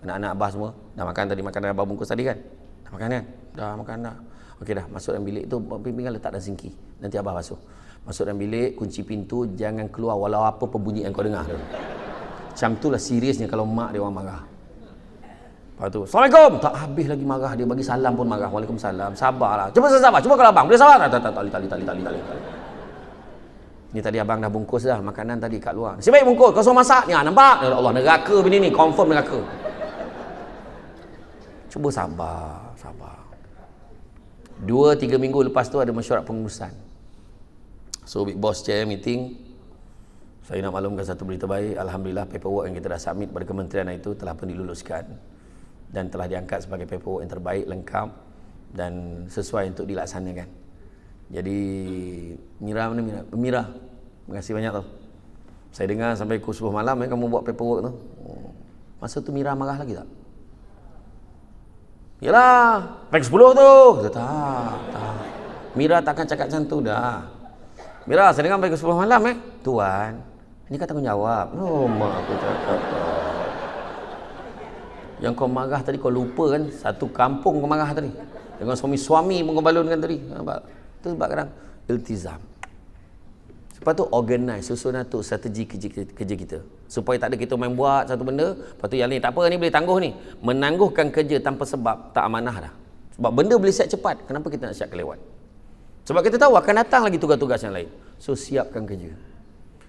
Anak-anak abah semua. Dah makan tadi. Makan abah bungkus tadi kan. Dah makan kan? Dah makan nak? Okey dah. Masuk dalam bilik tu. Pimpinan letak dalam singki. Nanti abah basuh. Masuk dalam bilik. Kunci pintu. Jangan keluar walau apa pembunyi yang kau dengar. Macam itulah seriusnya kalau mak dia orang marah. Lepas tu, Assalamualaikum. Tak habis lagi marah dia. Bagi salam pun marah. Waalaikumsalam. Sabarlah. Cuba saya sabar. Cuba kalau abang. Boleh sabar? Tak, tak, tak. Tak, tak, tak, tak, tak, Ni tadi abang dah bungkus dah makanan tadi kat luar. Si baik bungkus. Kau suruh masak. Ya, nampak? Ya Allah, neraka bini ni. Confirm neraka. Cuba sabar. Sabar. Dua, tiga minggu lepas tu ada mesyuarat pengurusan. So, Big Boss chair meeting. Saya nak maklumkan satu berita baik. Alhamdulillah, paperwork yang kita dah submit pada kementerian itu telah pun diluluskan dan telah diangkat sebagai paperwork yang terbaik, lengkap dan sesuai untuk dilaksanakan. Jadi Mira mana Mira? Mira. Terima kasih banyak tau. Saya dengar sampai ke subuh malam eh, kamu buat paperwork tu. Masa tu Mira marah lagi tak? Yalah, rank 10 tu. Tak, ah, tak. Mira takkan cakap macam tu dah. Mira, saya dengar sampai ke subuh malam eh. Tuan, ini kan tanggungjawab. Oh, mak aku cakap yang kau marah tadi kau lupa kan satu kampung kau marah tadi dengan suami-suami pun kau balunkan tadi ha, nampak itu sebab kadang iltizam lepas tu organize susun atur strategi kerja, kerja kita supaya tak ada kita main buat satu benda lepas tu yang ni tak apa ni boleh tangguh ni menangguhkan kerja tanpa sebab tak amanah dah sebab benda boleh siap cepat kenapa kita nak siap kelewat sebab kita tahu akan datang lagi tugas-tugas yang lain so siapkan kerja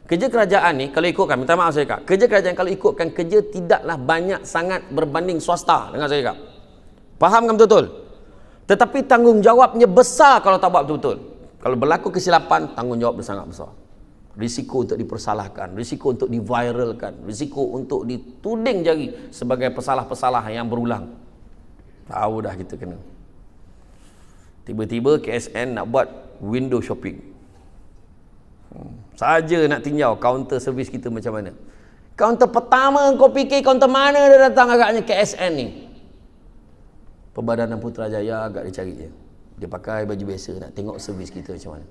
Kerja kerajaan ni kalau ikutkan minta maaf saya kak. Kerja kerajaan kalau ikutkan kerja tidaklah banyak sangat berbanding swasta dengan saya kak. Faham kan betul? Tetapi tanggungjawabnya besar kalau tak buat betul-betul. Kalau berlaku kesilapan, tanggungjawab dia sangat besar. Risiko untuk dipersalahkan, risiko untuk diviralkan, risiko untuk dituding jari sebagai pesalah-pesalah yang berulang. Tahu dah kita kena. Tiba-tiba KSN nak buat window shopping. Hmm saja nak tinjau kaunter servis kita macam mana kaunter pertama kau fikir kaunter mana dia datang agaknya KSN ni Perbadanan Putrajaya agak dia cari dia dia pakai baju biasa nak tengok servis kita macam mana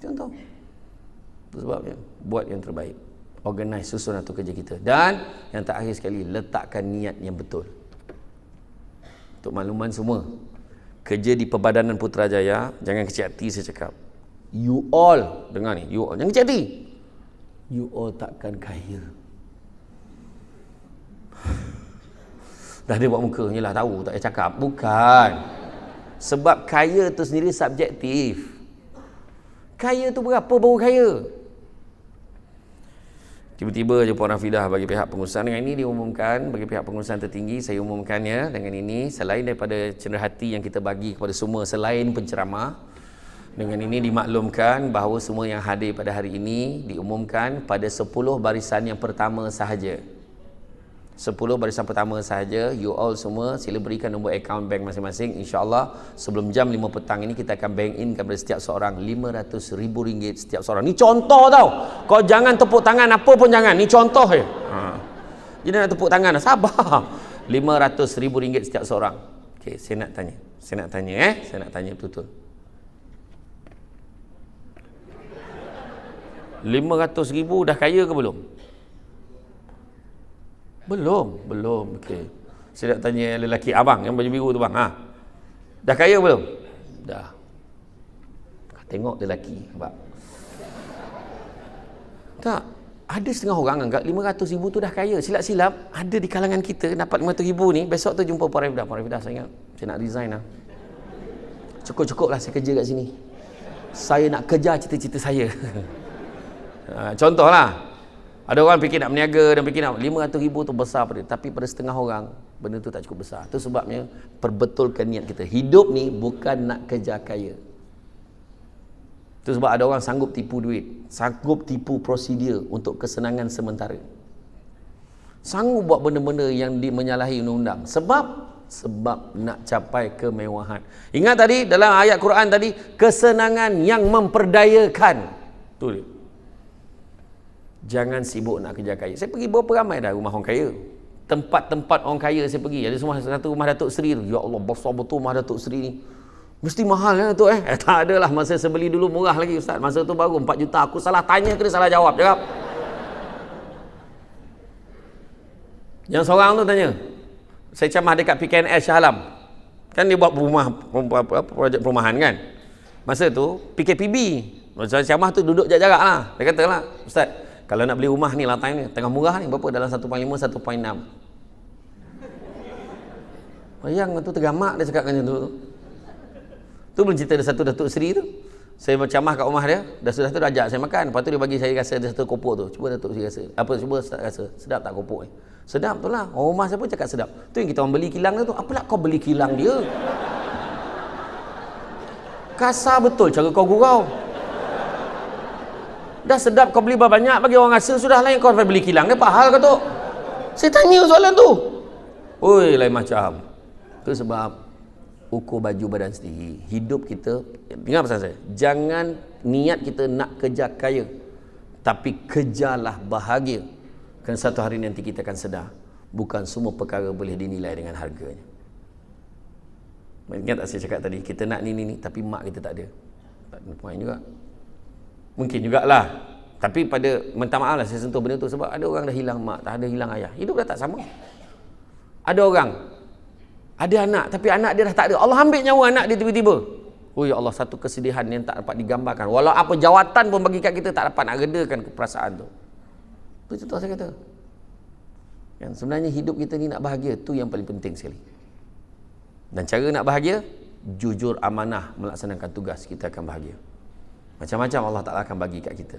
contoh itu sebabnya buat yang terbaik organize susun atau kerja kita dan yang tak terakhir sekali letakkan niat yang betul untuk makluman semua kerja di Perbadanan Putrajaya jangan kecil hati saya cakap you all dengar ni you all jangan kecil hati you all takkan kaya dah dia buat muka ni lah tahu tak payah cakap bukan sebab kaya tu sendiri subjektif kaya tu berapa baru kaya Tiba-tiba je Puan Rafidah bagi pihak pengurusan dengan ini diumumkan bagi pihak pengurusan tertinggi saya umumkannya dengan ini selain daripada hati yang kita bagi kepada semua selain penceramah dengan ini dimaklumkan bahawa semua yang hadir pada hari ini diumumkan pada 10 barisan yang pertama sahaja. 10 barisan pertama sahaja, you all semua sila berikan nombor akaun bank masing-masing. InsyaAllah sebelum jam 5 petang ini kita akan bank in kepada setiap seorang rm ringgit setiap seorang. Ini contoh tau. Kau jangan tepuk tangan apa pun jangan. Ini contoh je. Ha. Jadi nak tepuk tangan, sabar. rm ringgit setiap seorang. Okay, saya nak tanya. Saya nak tanya eh. Saya nak tanya betul-betul. 500 ribu dah kaya ke belum? Belum, belum. Okay. Saya nak tanya lelaki abang yang baju biru tu bang. Ha? Dah kaya belum? Dah. Tengok lelaki. Bak. Tak. Ada setengah orang anggap 500 ribu tu dah kaya. Silap-silap, ada di kalangan kita dapat 500 ribu ni. Besok tu jumpa Puan Raifidah. Puan Raifidah, saya ingat saya nak resign lah. Cukup-cukup lah saya kerja kat sini. Saya nak kejar cita-cita saya. Ha, contohlah ada orang fikir nak berniaga dan fikir nak 500 ribu tu besar pada tapi pada setengah orang benda tu tak cukup besar tu sebabnya perbetulkan niat kita hidup ni bukan nak kejar kaya tu sebab ada orang sanggup tipu duit sanggup tipu prosedur untuk kesenangan sementara sanggup buat benda-benda yang di menyalahi undang-undang sebab sebab nak capai kemewahan ingat tadi dalam ayat Quran tadi kesenangan yang memperdayakan tu dia Jangan sibuk nak kerja kaya. Saya pergi berapa ramai dah rumah orang kaya. Tempat-tempat orang kaya saya pergi. Ada semua satu rumah Datuk Seri tu. Ya Allah, besar betul rumah Datuk Seri ni. Mesti mahal kan Datuk eh? eh tak adalah. Masa saya beli dulu murah lagi Ustaz. Masa tu baru 4 juta. Aku salah tanya ke dia salah jawab. Cakap. Yang seorang tu tanya. Saya camah dekat PKNS Shah Alam. Kan dia buat rumah, projek perumahan kan? Masa tu PKPB. Masa camah tu duduk jarak-jarak lah. Dia kata lah. Ustaz kalau nak beli rumah ni lah time ni tengah murah ni berapa dalam 1.5 1.6 bayang lah tu tergamak dia cakap macam tu tu belum cerita ada satu Datuk Seri tu saya macam mah kat rumah dia dah sudah tu dah ajak saya makan lepas tu dia bagi saya rasa ada satu kopok tu cuba Datuk Seri rasa apa cuba rasa sedap tak kopok ni sedap tu lah orang rumah pun cakap sedap tu yang kita orang beli kilang dia tu apalah kau beli kilang dia kasar betul cara kau gurau dah sedap kau beli banyak bagi orang rasa sudah lain kau beli kilang dia pahal kau tu saya tanya soalan tu oi lain macam tu sebab ukur baju badan sendiri hidup kita ingat pesan saya jangan niat kita nak kejar kaya tapi kejarlah bahagia kerana satu hari nanti kita akan sedar bukan semua perkara boleh dinilai dengan harganya ingat tak saya cakap tadi kita nak ni ni ni tapi mak kita tak ada tak ada poin juga mungkin juga lah, tapi pada minta maaf lah saya sentuh benda tu sebab ada orang dah hilang mak tak ada hilang ayah hidup dah tak sama ada orang ada anak tapi anak dia dah tak ada Allah ambil nyawa anak dia tiba-tiba oh ya Allah satu kesedihan yang tak dapat digambarkan walau apa jawatan pun bagi kat kita tak dapat nak redakan perasaan tu itu contoh saya kata kan sebenarnya hidup kita ni nak bahagia tu yang paling penting sekali dan cara nak bahagia jujur amanah melaksanakan tugas kita akan bahagia macam-macam Allah Ta'ala akan bagi kat kita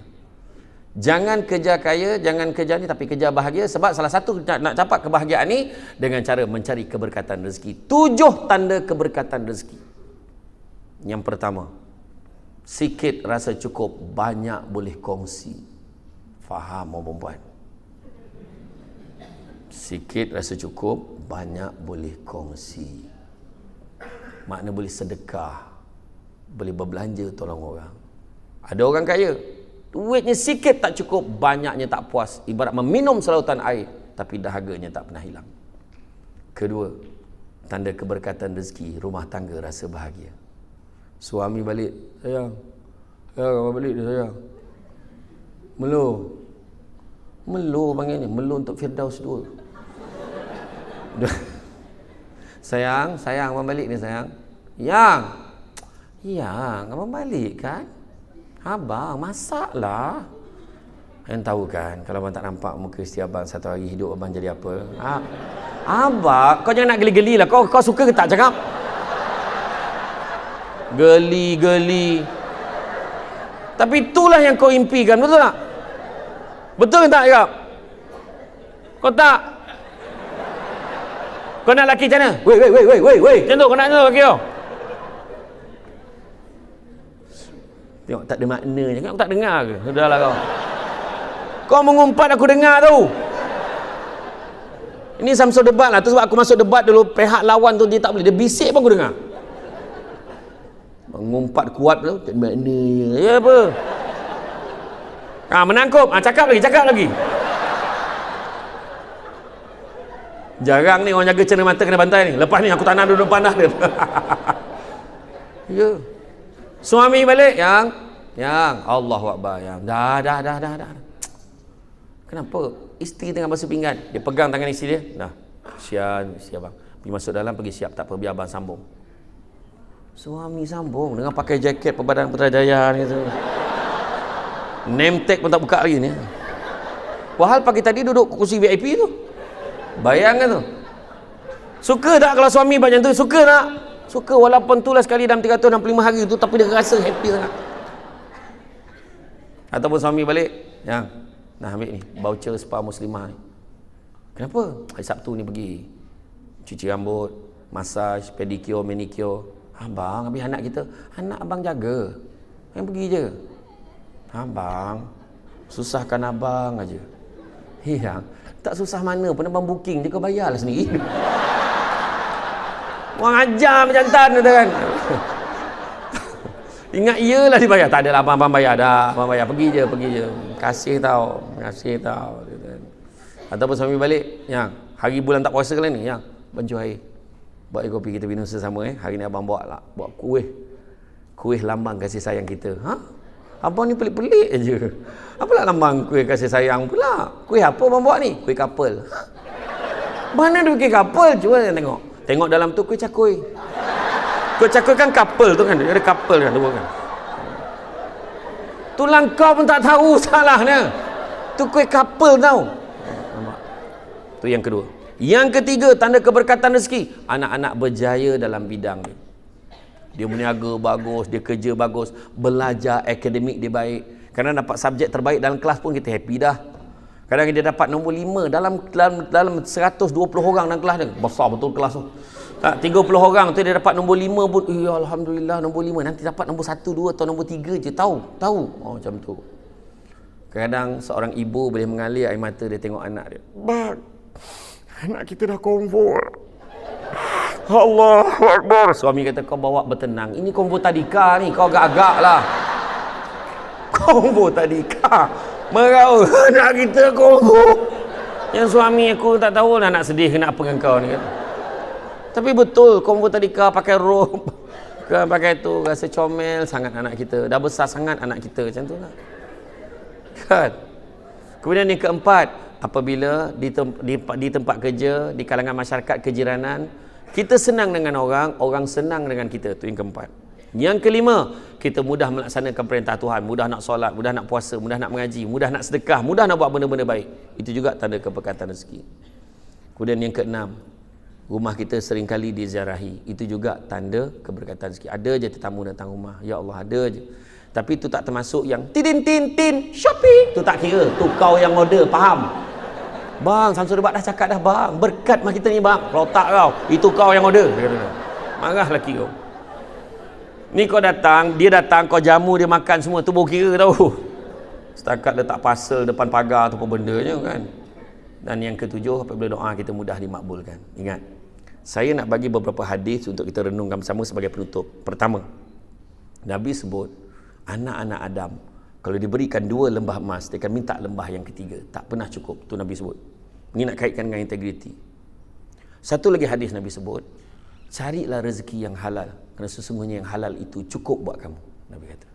Jangan kerja kaya, jangan kerja ni tapi kerja bahagia Sebab salah satu nak, nak capai kebahagiaan ni Dengan cara mencari keberkatan rezeki Tujuh tanda keberkatan rezeki Yang pertama Sikit rasa cukup, banyak boleh kongsi Faham, oh perempuan Sikit rasa cukup, banyak boleh kongsi Makna boleh sedekah Boleh berbelanja tolong orang ada orang kaya. Duitnya sikit tak cukup, banyaknya tak puas. Ibarat meminum selautan air, tapi dahaganya tak pernah hilang. Kedua, tanda keberkatan rezeki, rumah tangga rasa bahagia. Suami balik, sayang. Sayang, apa balik dia sayang. Melo. Melo panggilnya, melo untuk Firdaus dua. sayang, sayang, apa balik ni sayang. Yang. Yang, kau balik kan? Abang masaklah Abang tahu kan Kalau abang tak nampak muka isteri abang Satu hari hidup abang jadi apa ha? Abang kau jangan nak geli-geli lah kau, kau suka ke tak cakap Geli-geli Tapi itulah yang kau impikan betul tak Betul ke tak cakap Kau tak kau nak laki macam mana? wei wei wei wei. weh, weh. Macam tu, kau nak tu laki kau? Tengok tak ada maknanya. Kan tak dengar ke? Sudahlah kau. Kau mengumpat aku dengar tu. Ini Samsul debat lah. Itu sebab aku masuk debat dulu. Pihak lawan tu dia tak boleh. Dia bisik pun aku dengar. Mengumpat kuat tu. Tak ada maknanya. Ya apa? Ah, menangkup. Ah, cakap lagi. Cakap lagi. Jarang ni orang jaga cermin mata kena bantai ni. Lepas ni aku tak dulu duduk depan dah dia. ya. Yeah. Suami balik yang yang Allahuakbar yang dah dah dah dah dah. Kenapa? Isteri tengah basuh pinggan. Dia pegang tangan isteri dia. Nah. Sian, sian bang. Pergi masuk dalam pergi siap tak apa biar abang sambung. Suami sambung dengan pakai jaket pembadan Putrajaya ni tu. Name tag pun tak buka lagi ni. Wahal pagi tadi duduk kursi VIP tu. Bayangkan tu. Suka tak kalau suami macam tu? Suka tak? Suka walaupun itulah sekali dalam 365 hari itu tapi dia rasa happy sangat. Ataupun suami balik, yang nak ambil ni, voucher spa muslimah ni. Kenapa? Hari Sabtu ni pergi cuci rambut, massage, pedicure, manicure. Abang, habis anak kita, anak abang jaga. Yang pergi je. Abang, susahkan abang aja. Iya. tak susah mana pun abang booking, dia kau bayarlah sendiri. orang ajar macam tu kan ingat iyalah bayar. tak ada lah, abang-abang bayar dah abang bayar pergi je pergi je kasih tau kasih tau kan. ataupun sambil balik ya hari bulan tak puasa kali ni ya bancuh air buat air kopi kita minum sesama eh hari ni abang buat lah buat kuih kuih lambang kasih sayang kita ha abang ni pelik-pelik je apa lah lambang kuih kasih sayang pula kuih apa abang buat ni kuih couple mana dia fikir couple cuba tengok tengok dalam tu kuih cakui kuih cakui kan couple tu kan ada couple kan, dua kan tulang kau pun tak tahu salahnya tu kuih couple tau tu yang kedua yang ketiga tanda keberkatan rezeki anak-anak berjaya dalam bidang ni dia berniaga bagus dia kerja bagus belajar akademik dia baik kerana dapat subjek terbaik dalam kelas pun kita happy dah kadang dia dapat nombor 5 dalam dalam dalam 120 orang dalam kelas dia besar betul kelas tu ha, 30 orang tu dia dapat nombor 5 pun eh, ya alhamdulillah nombor 5 nanti dapat nombor 1 2 atau nombor 3 je tahu tahu oh, macam tu kadang seorang ibu boleh mengalir air mata dia tengok anak dia bang anak kita dah konvo Allah Akbar suami kata kau bawa bertenang ini konvo tadika ni kau agak-agak lah. konvo tadika merau anak kita kongku yang suami aku tak tahu lah nak sedih nak apa dengan kau ni kan tapi betul kongku tadi kau pakai rob kau pakai tu rasa comel sangat anak kita dah besar sangat anak kita macam tu lah. kan kemudian yang keempat apabila di, di, di tempat kerja di kalangan masyarakat kejiranan kita senang dengan orang orang senang dengan kita itu yang keempat yang kelima, kita mudah melaksanakan perintah Tuhan, mudah nak solat, mudah nak puasa, mudah nak mengaji, mudah nak sedekah, mudah nak buat benda-benda baik. Itu juga tanda keberkatan rezeki. Kemudian yang keenam, rumah kita seringkali diziarahi. Itu juga tanda keberkatan rezeki. Ada je tetamu datang rumah. Ya Allah, ada je. Tapi itu tak termasuk yang tin tin tin shopping. Itu tak kira. Itu kau yang order, faham? Bang, Samsul Debat dah cakap dah bang. Berkat mah kita ni bang. Kalau tak kau, itu kau yang order. Marah lelaki kau ni kau datang dia datang kau jamu dia makan semua tu baru kira tau setakat letak pasal depan pagar ataupun benda je kan dan yang ketujuh apabila doa kita mudah dimakbulkan ingat saya nak bagi beberapa hadis untuk kita renungkan bersama sebagai penutup pertama Nabi sebut anak-anak Adam kalau diberikan dua lembah emas dia akan minta lembah yang ketiga tak pernah cukup tu Nabi sebut ini nak kaitkan dengan integriti satu lagi hadis Nabi sebut carilah rezeki yang halal kerana sesungguhnya yang halal itu cukup buat kamu Nabi kata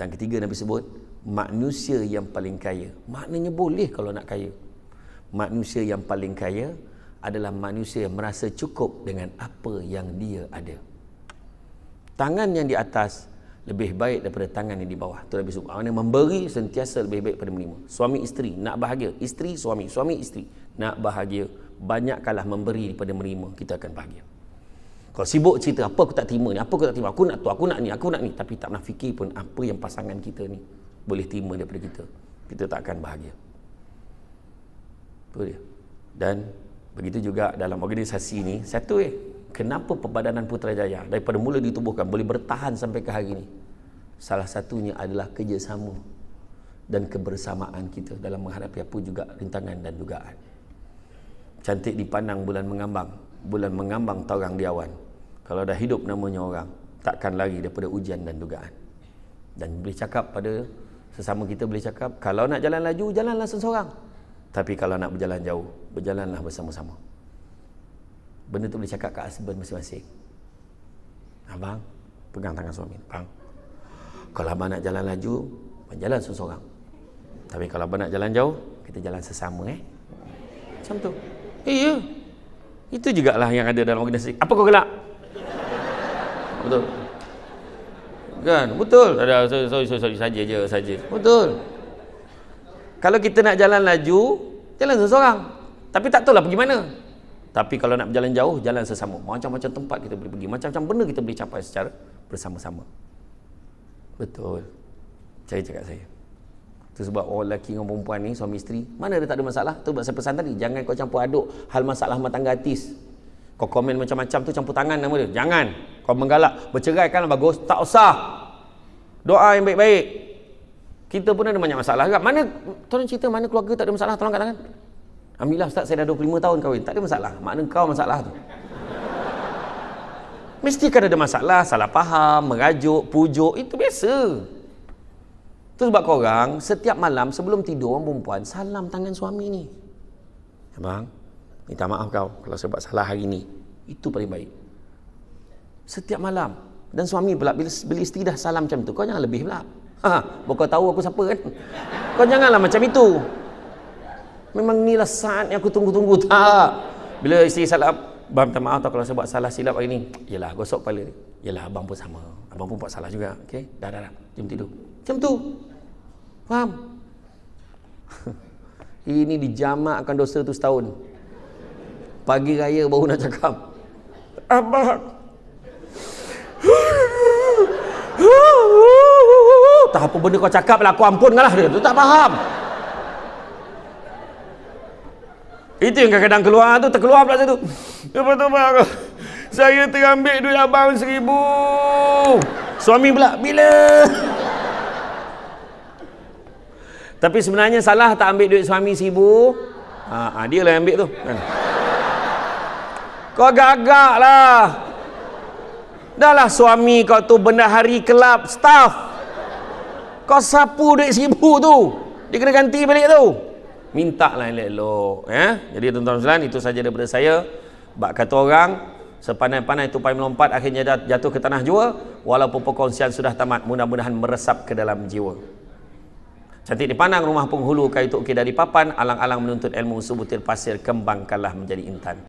dan ketiga Nabi sebut manusia yang paling kaya maknanya boleh kalau nak kaya manusia yang paling kaya adalah manusia yang merasa cukup dengan apa yang dia ada tangan yang di atas lebih baik daripada tangan yang di bawah itu Nabi sebut maknanya memberi sentiasa lebih baik daripada menerima suami isteri nak bahagia isteri suami suami isteri nak bahagia banyak kalah memberi daripada menerima kita akan bahagia kau sibuk cerita apa aku tak terima ni, apa aku tak terima, aku nak tu, aku nak ni, aku nak ni. Tapi tak pernah fikir pun apa yang pasangan kita ni boleh terima daripada kita. Kita tak akan bahagia. Itu dia. Ya? Dan begitu juga dalam organisasi ni, satu eh, kenapa perbadanan Putrajaya daripada mula ditubuhkan boleh bertahan sampai ke hari ni? Salah satunya adalah kerjasama dan kebersamaan kita dalam menghadapi apa juga rintangan dan dugaan. Cantik dipandang bulan mengambang, bulan mengambang tawang di awan. Kalau dah hidup namanya orang Takkan lari daripada ujian dan dugaan Dan boleh cakap pada Sesama kita boleh cakap Kalau nak jalan laju, jalanlah seseorang Tapi kalau nak berjalan jauh Berjalanlah bersama-sama Benda tu boleh cakap kat husband masing-masing Abang Pegang tangan suami Abang Kalau abang nak jalan laju Abang jalan seseorang Tapi kalau abang nak jalan jauh Kita jalan sesama eh Macam tu Iya eh, Itu juga lah yang ada dalam organisasi Apa kau gelap? betul kan betul ada sorry sorry sorry saja je saja betul kalau kita nak jalan laju jalan seseorang tapi tak tahulah pergi mana tapi kalau nak berjalan jauh jalan sesama macam-macam tempat kita boleh pergi macam-macam benda kita boleh capai secara bersama-sama betul saya cakap saya itu sebab orang oh, lelaki dengan perempuan ni suami isteri mana dia tak ada masalah tu buat saya pesan tadi jangan kau campur aduk hal masalah matang gratis kau komen macam-macam tu campur tangan nama dia. Jangan. Kau menggalak. Bercerai kan bagus. Tak usah. Doa yang baik-baik. Kita pun ada banyak masalah. Mana, tolong cerita mana keluarga tak ada masalah. Tolong kat tangan. Alhamdulillah Ustaz, saya dah 25 tahun kahwin. Tak ada masalah. Mana kau masalah tu. Mesti kan ada masalah. Salah faham, merajuk, pujuk. Itu biasa. Itu sebab korang, setiap malam sebelum tidur, orang perempuan, salam tangan suami ni. Abang, Minta maaf kau kalau saya buat salah hari ini. Itu paling baik. Setiap malam. Dan suami pula, bila, bila isteri dah salam macam tu, kau jangan lebih pula. Ha, bukan kau tahu aku siapa kan? Kau janganlah macam itu. Memang inilah saat yang aku tunggu-tunggu. Tak. Bila isteri salam, Abang minta maaf tau kalau saya buat salah silap hari ini, Yelah, gosok kepala. Yelah, abang pun sama. Abang pun buat salah juga. Okay? Dah, dah, dah. Jom tidur. Macam tu. Faham? Ini dijamakkan dosa tu setahun pagi raya baru nak cakap abang tak apa benda kau cakap lah aku ampun lah dia tu tak faham itu yang kadang-kadang keluar tu terkeluar pula tu lepas tu abang saya terambil duit abang seribu suami pula bila tapi sebenarnya salah tak ambil duit suami seribu ha, ha, dia lah yang ambil tu kan kau gagak lah. Dahlah suami kau tu benda hari kelab staff. Kau sapu duit seribu tu. Dia kena ganti balik tu. Minta lah elok-elok. Ya? Jadi tuan-tuan selan, itu saja daripada saya. Bak kata orang, sepanai-panai tupai melompat, akhirnya jatuh ke tanah jua. Walaupun perkongsian sudah tamat, mudah-mudahan meresap ke dalam jiwa. Cantik dipandang rumah penghulu kaituk ke dari papan, alang-alang menuntut ilmu sebutir pasir, kembangkanlah menjadi intan.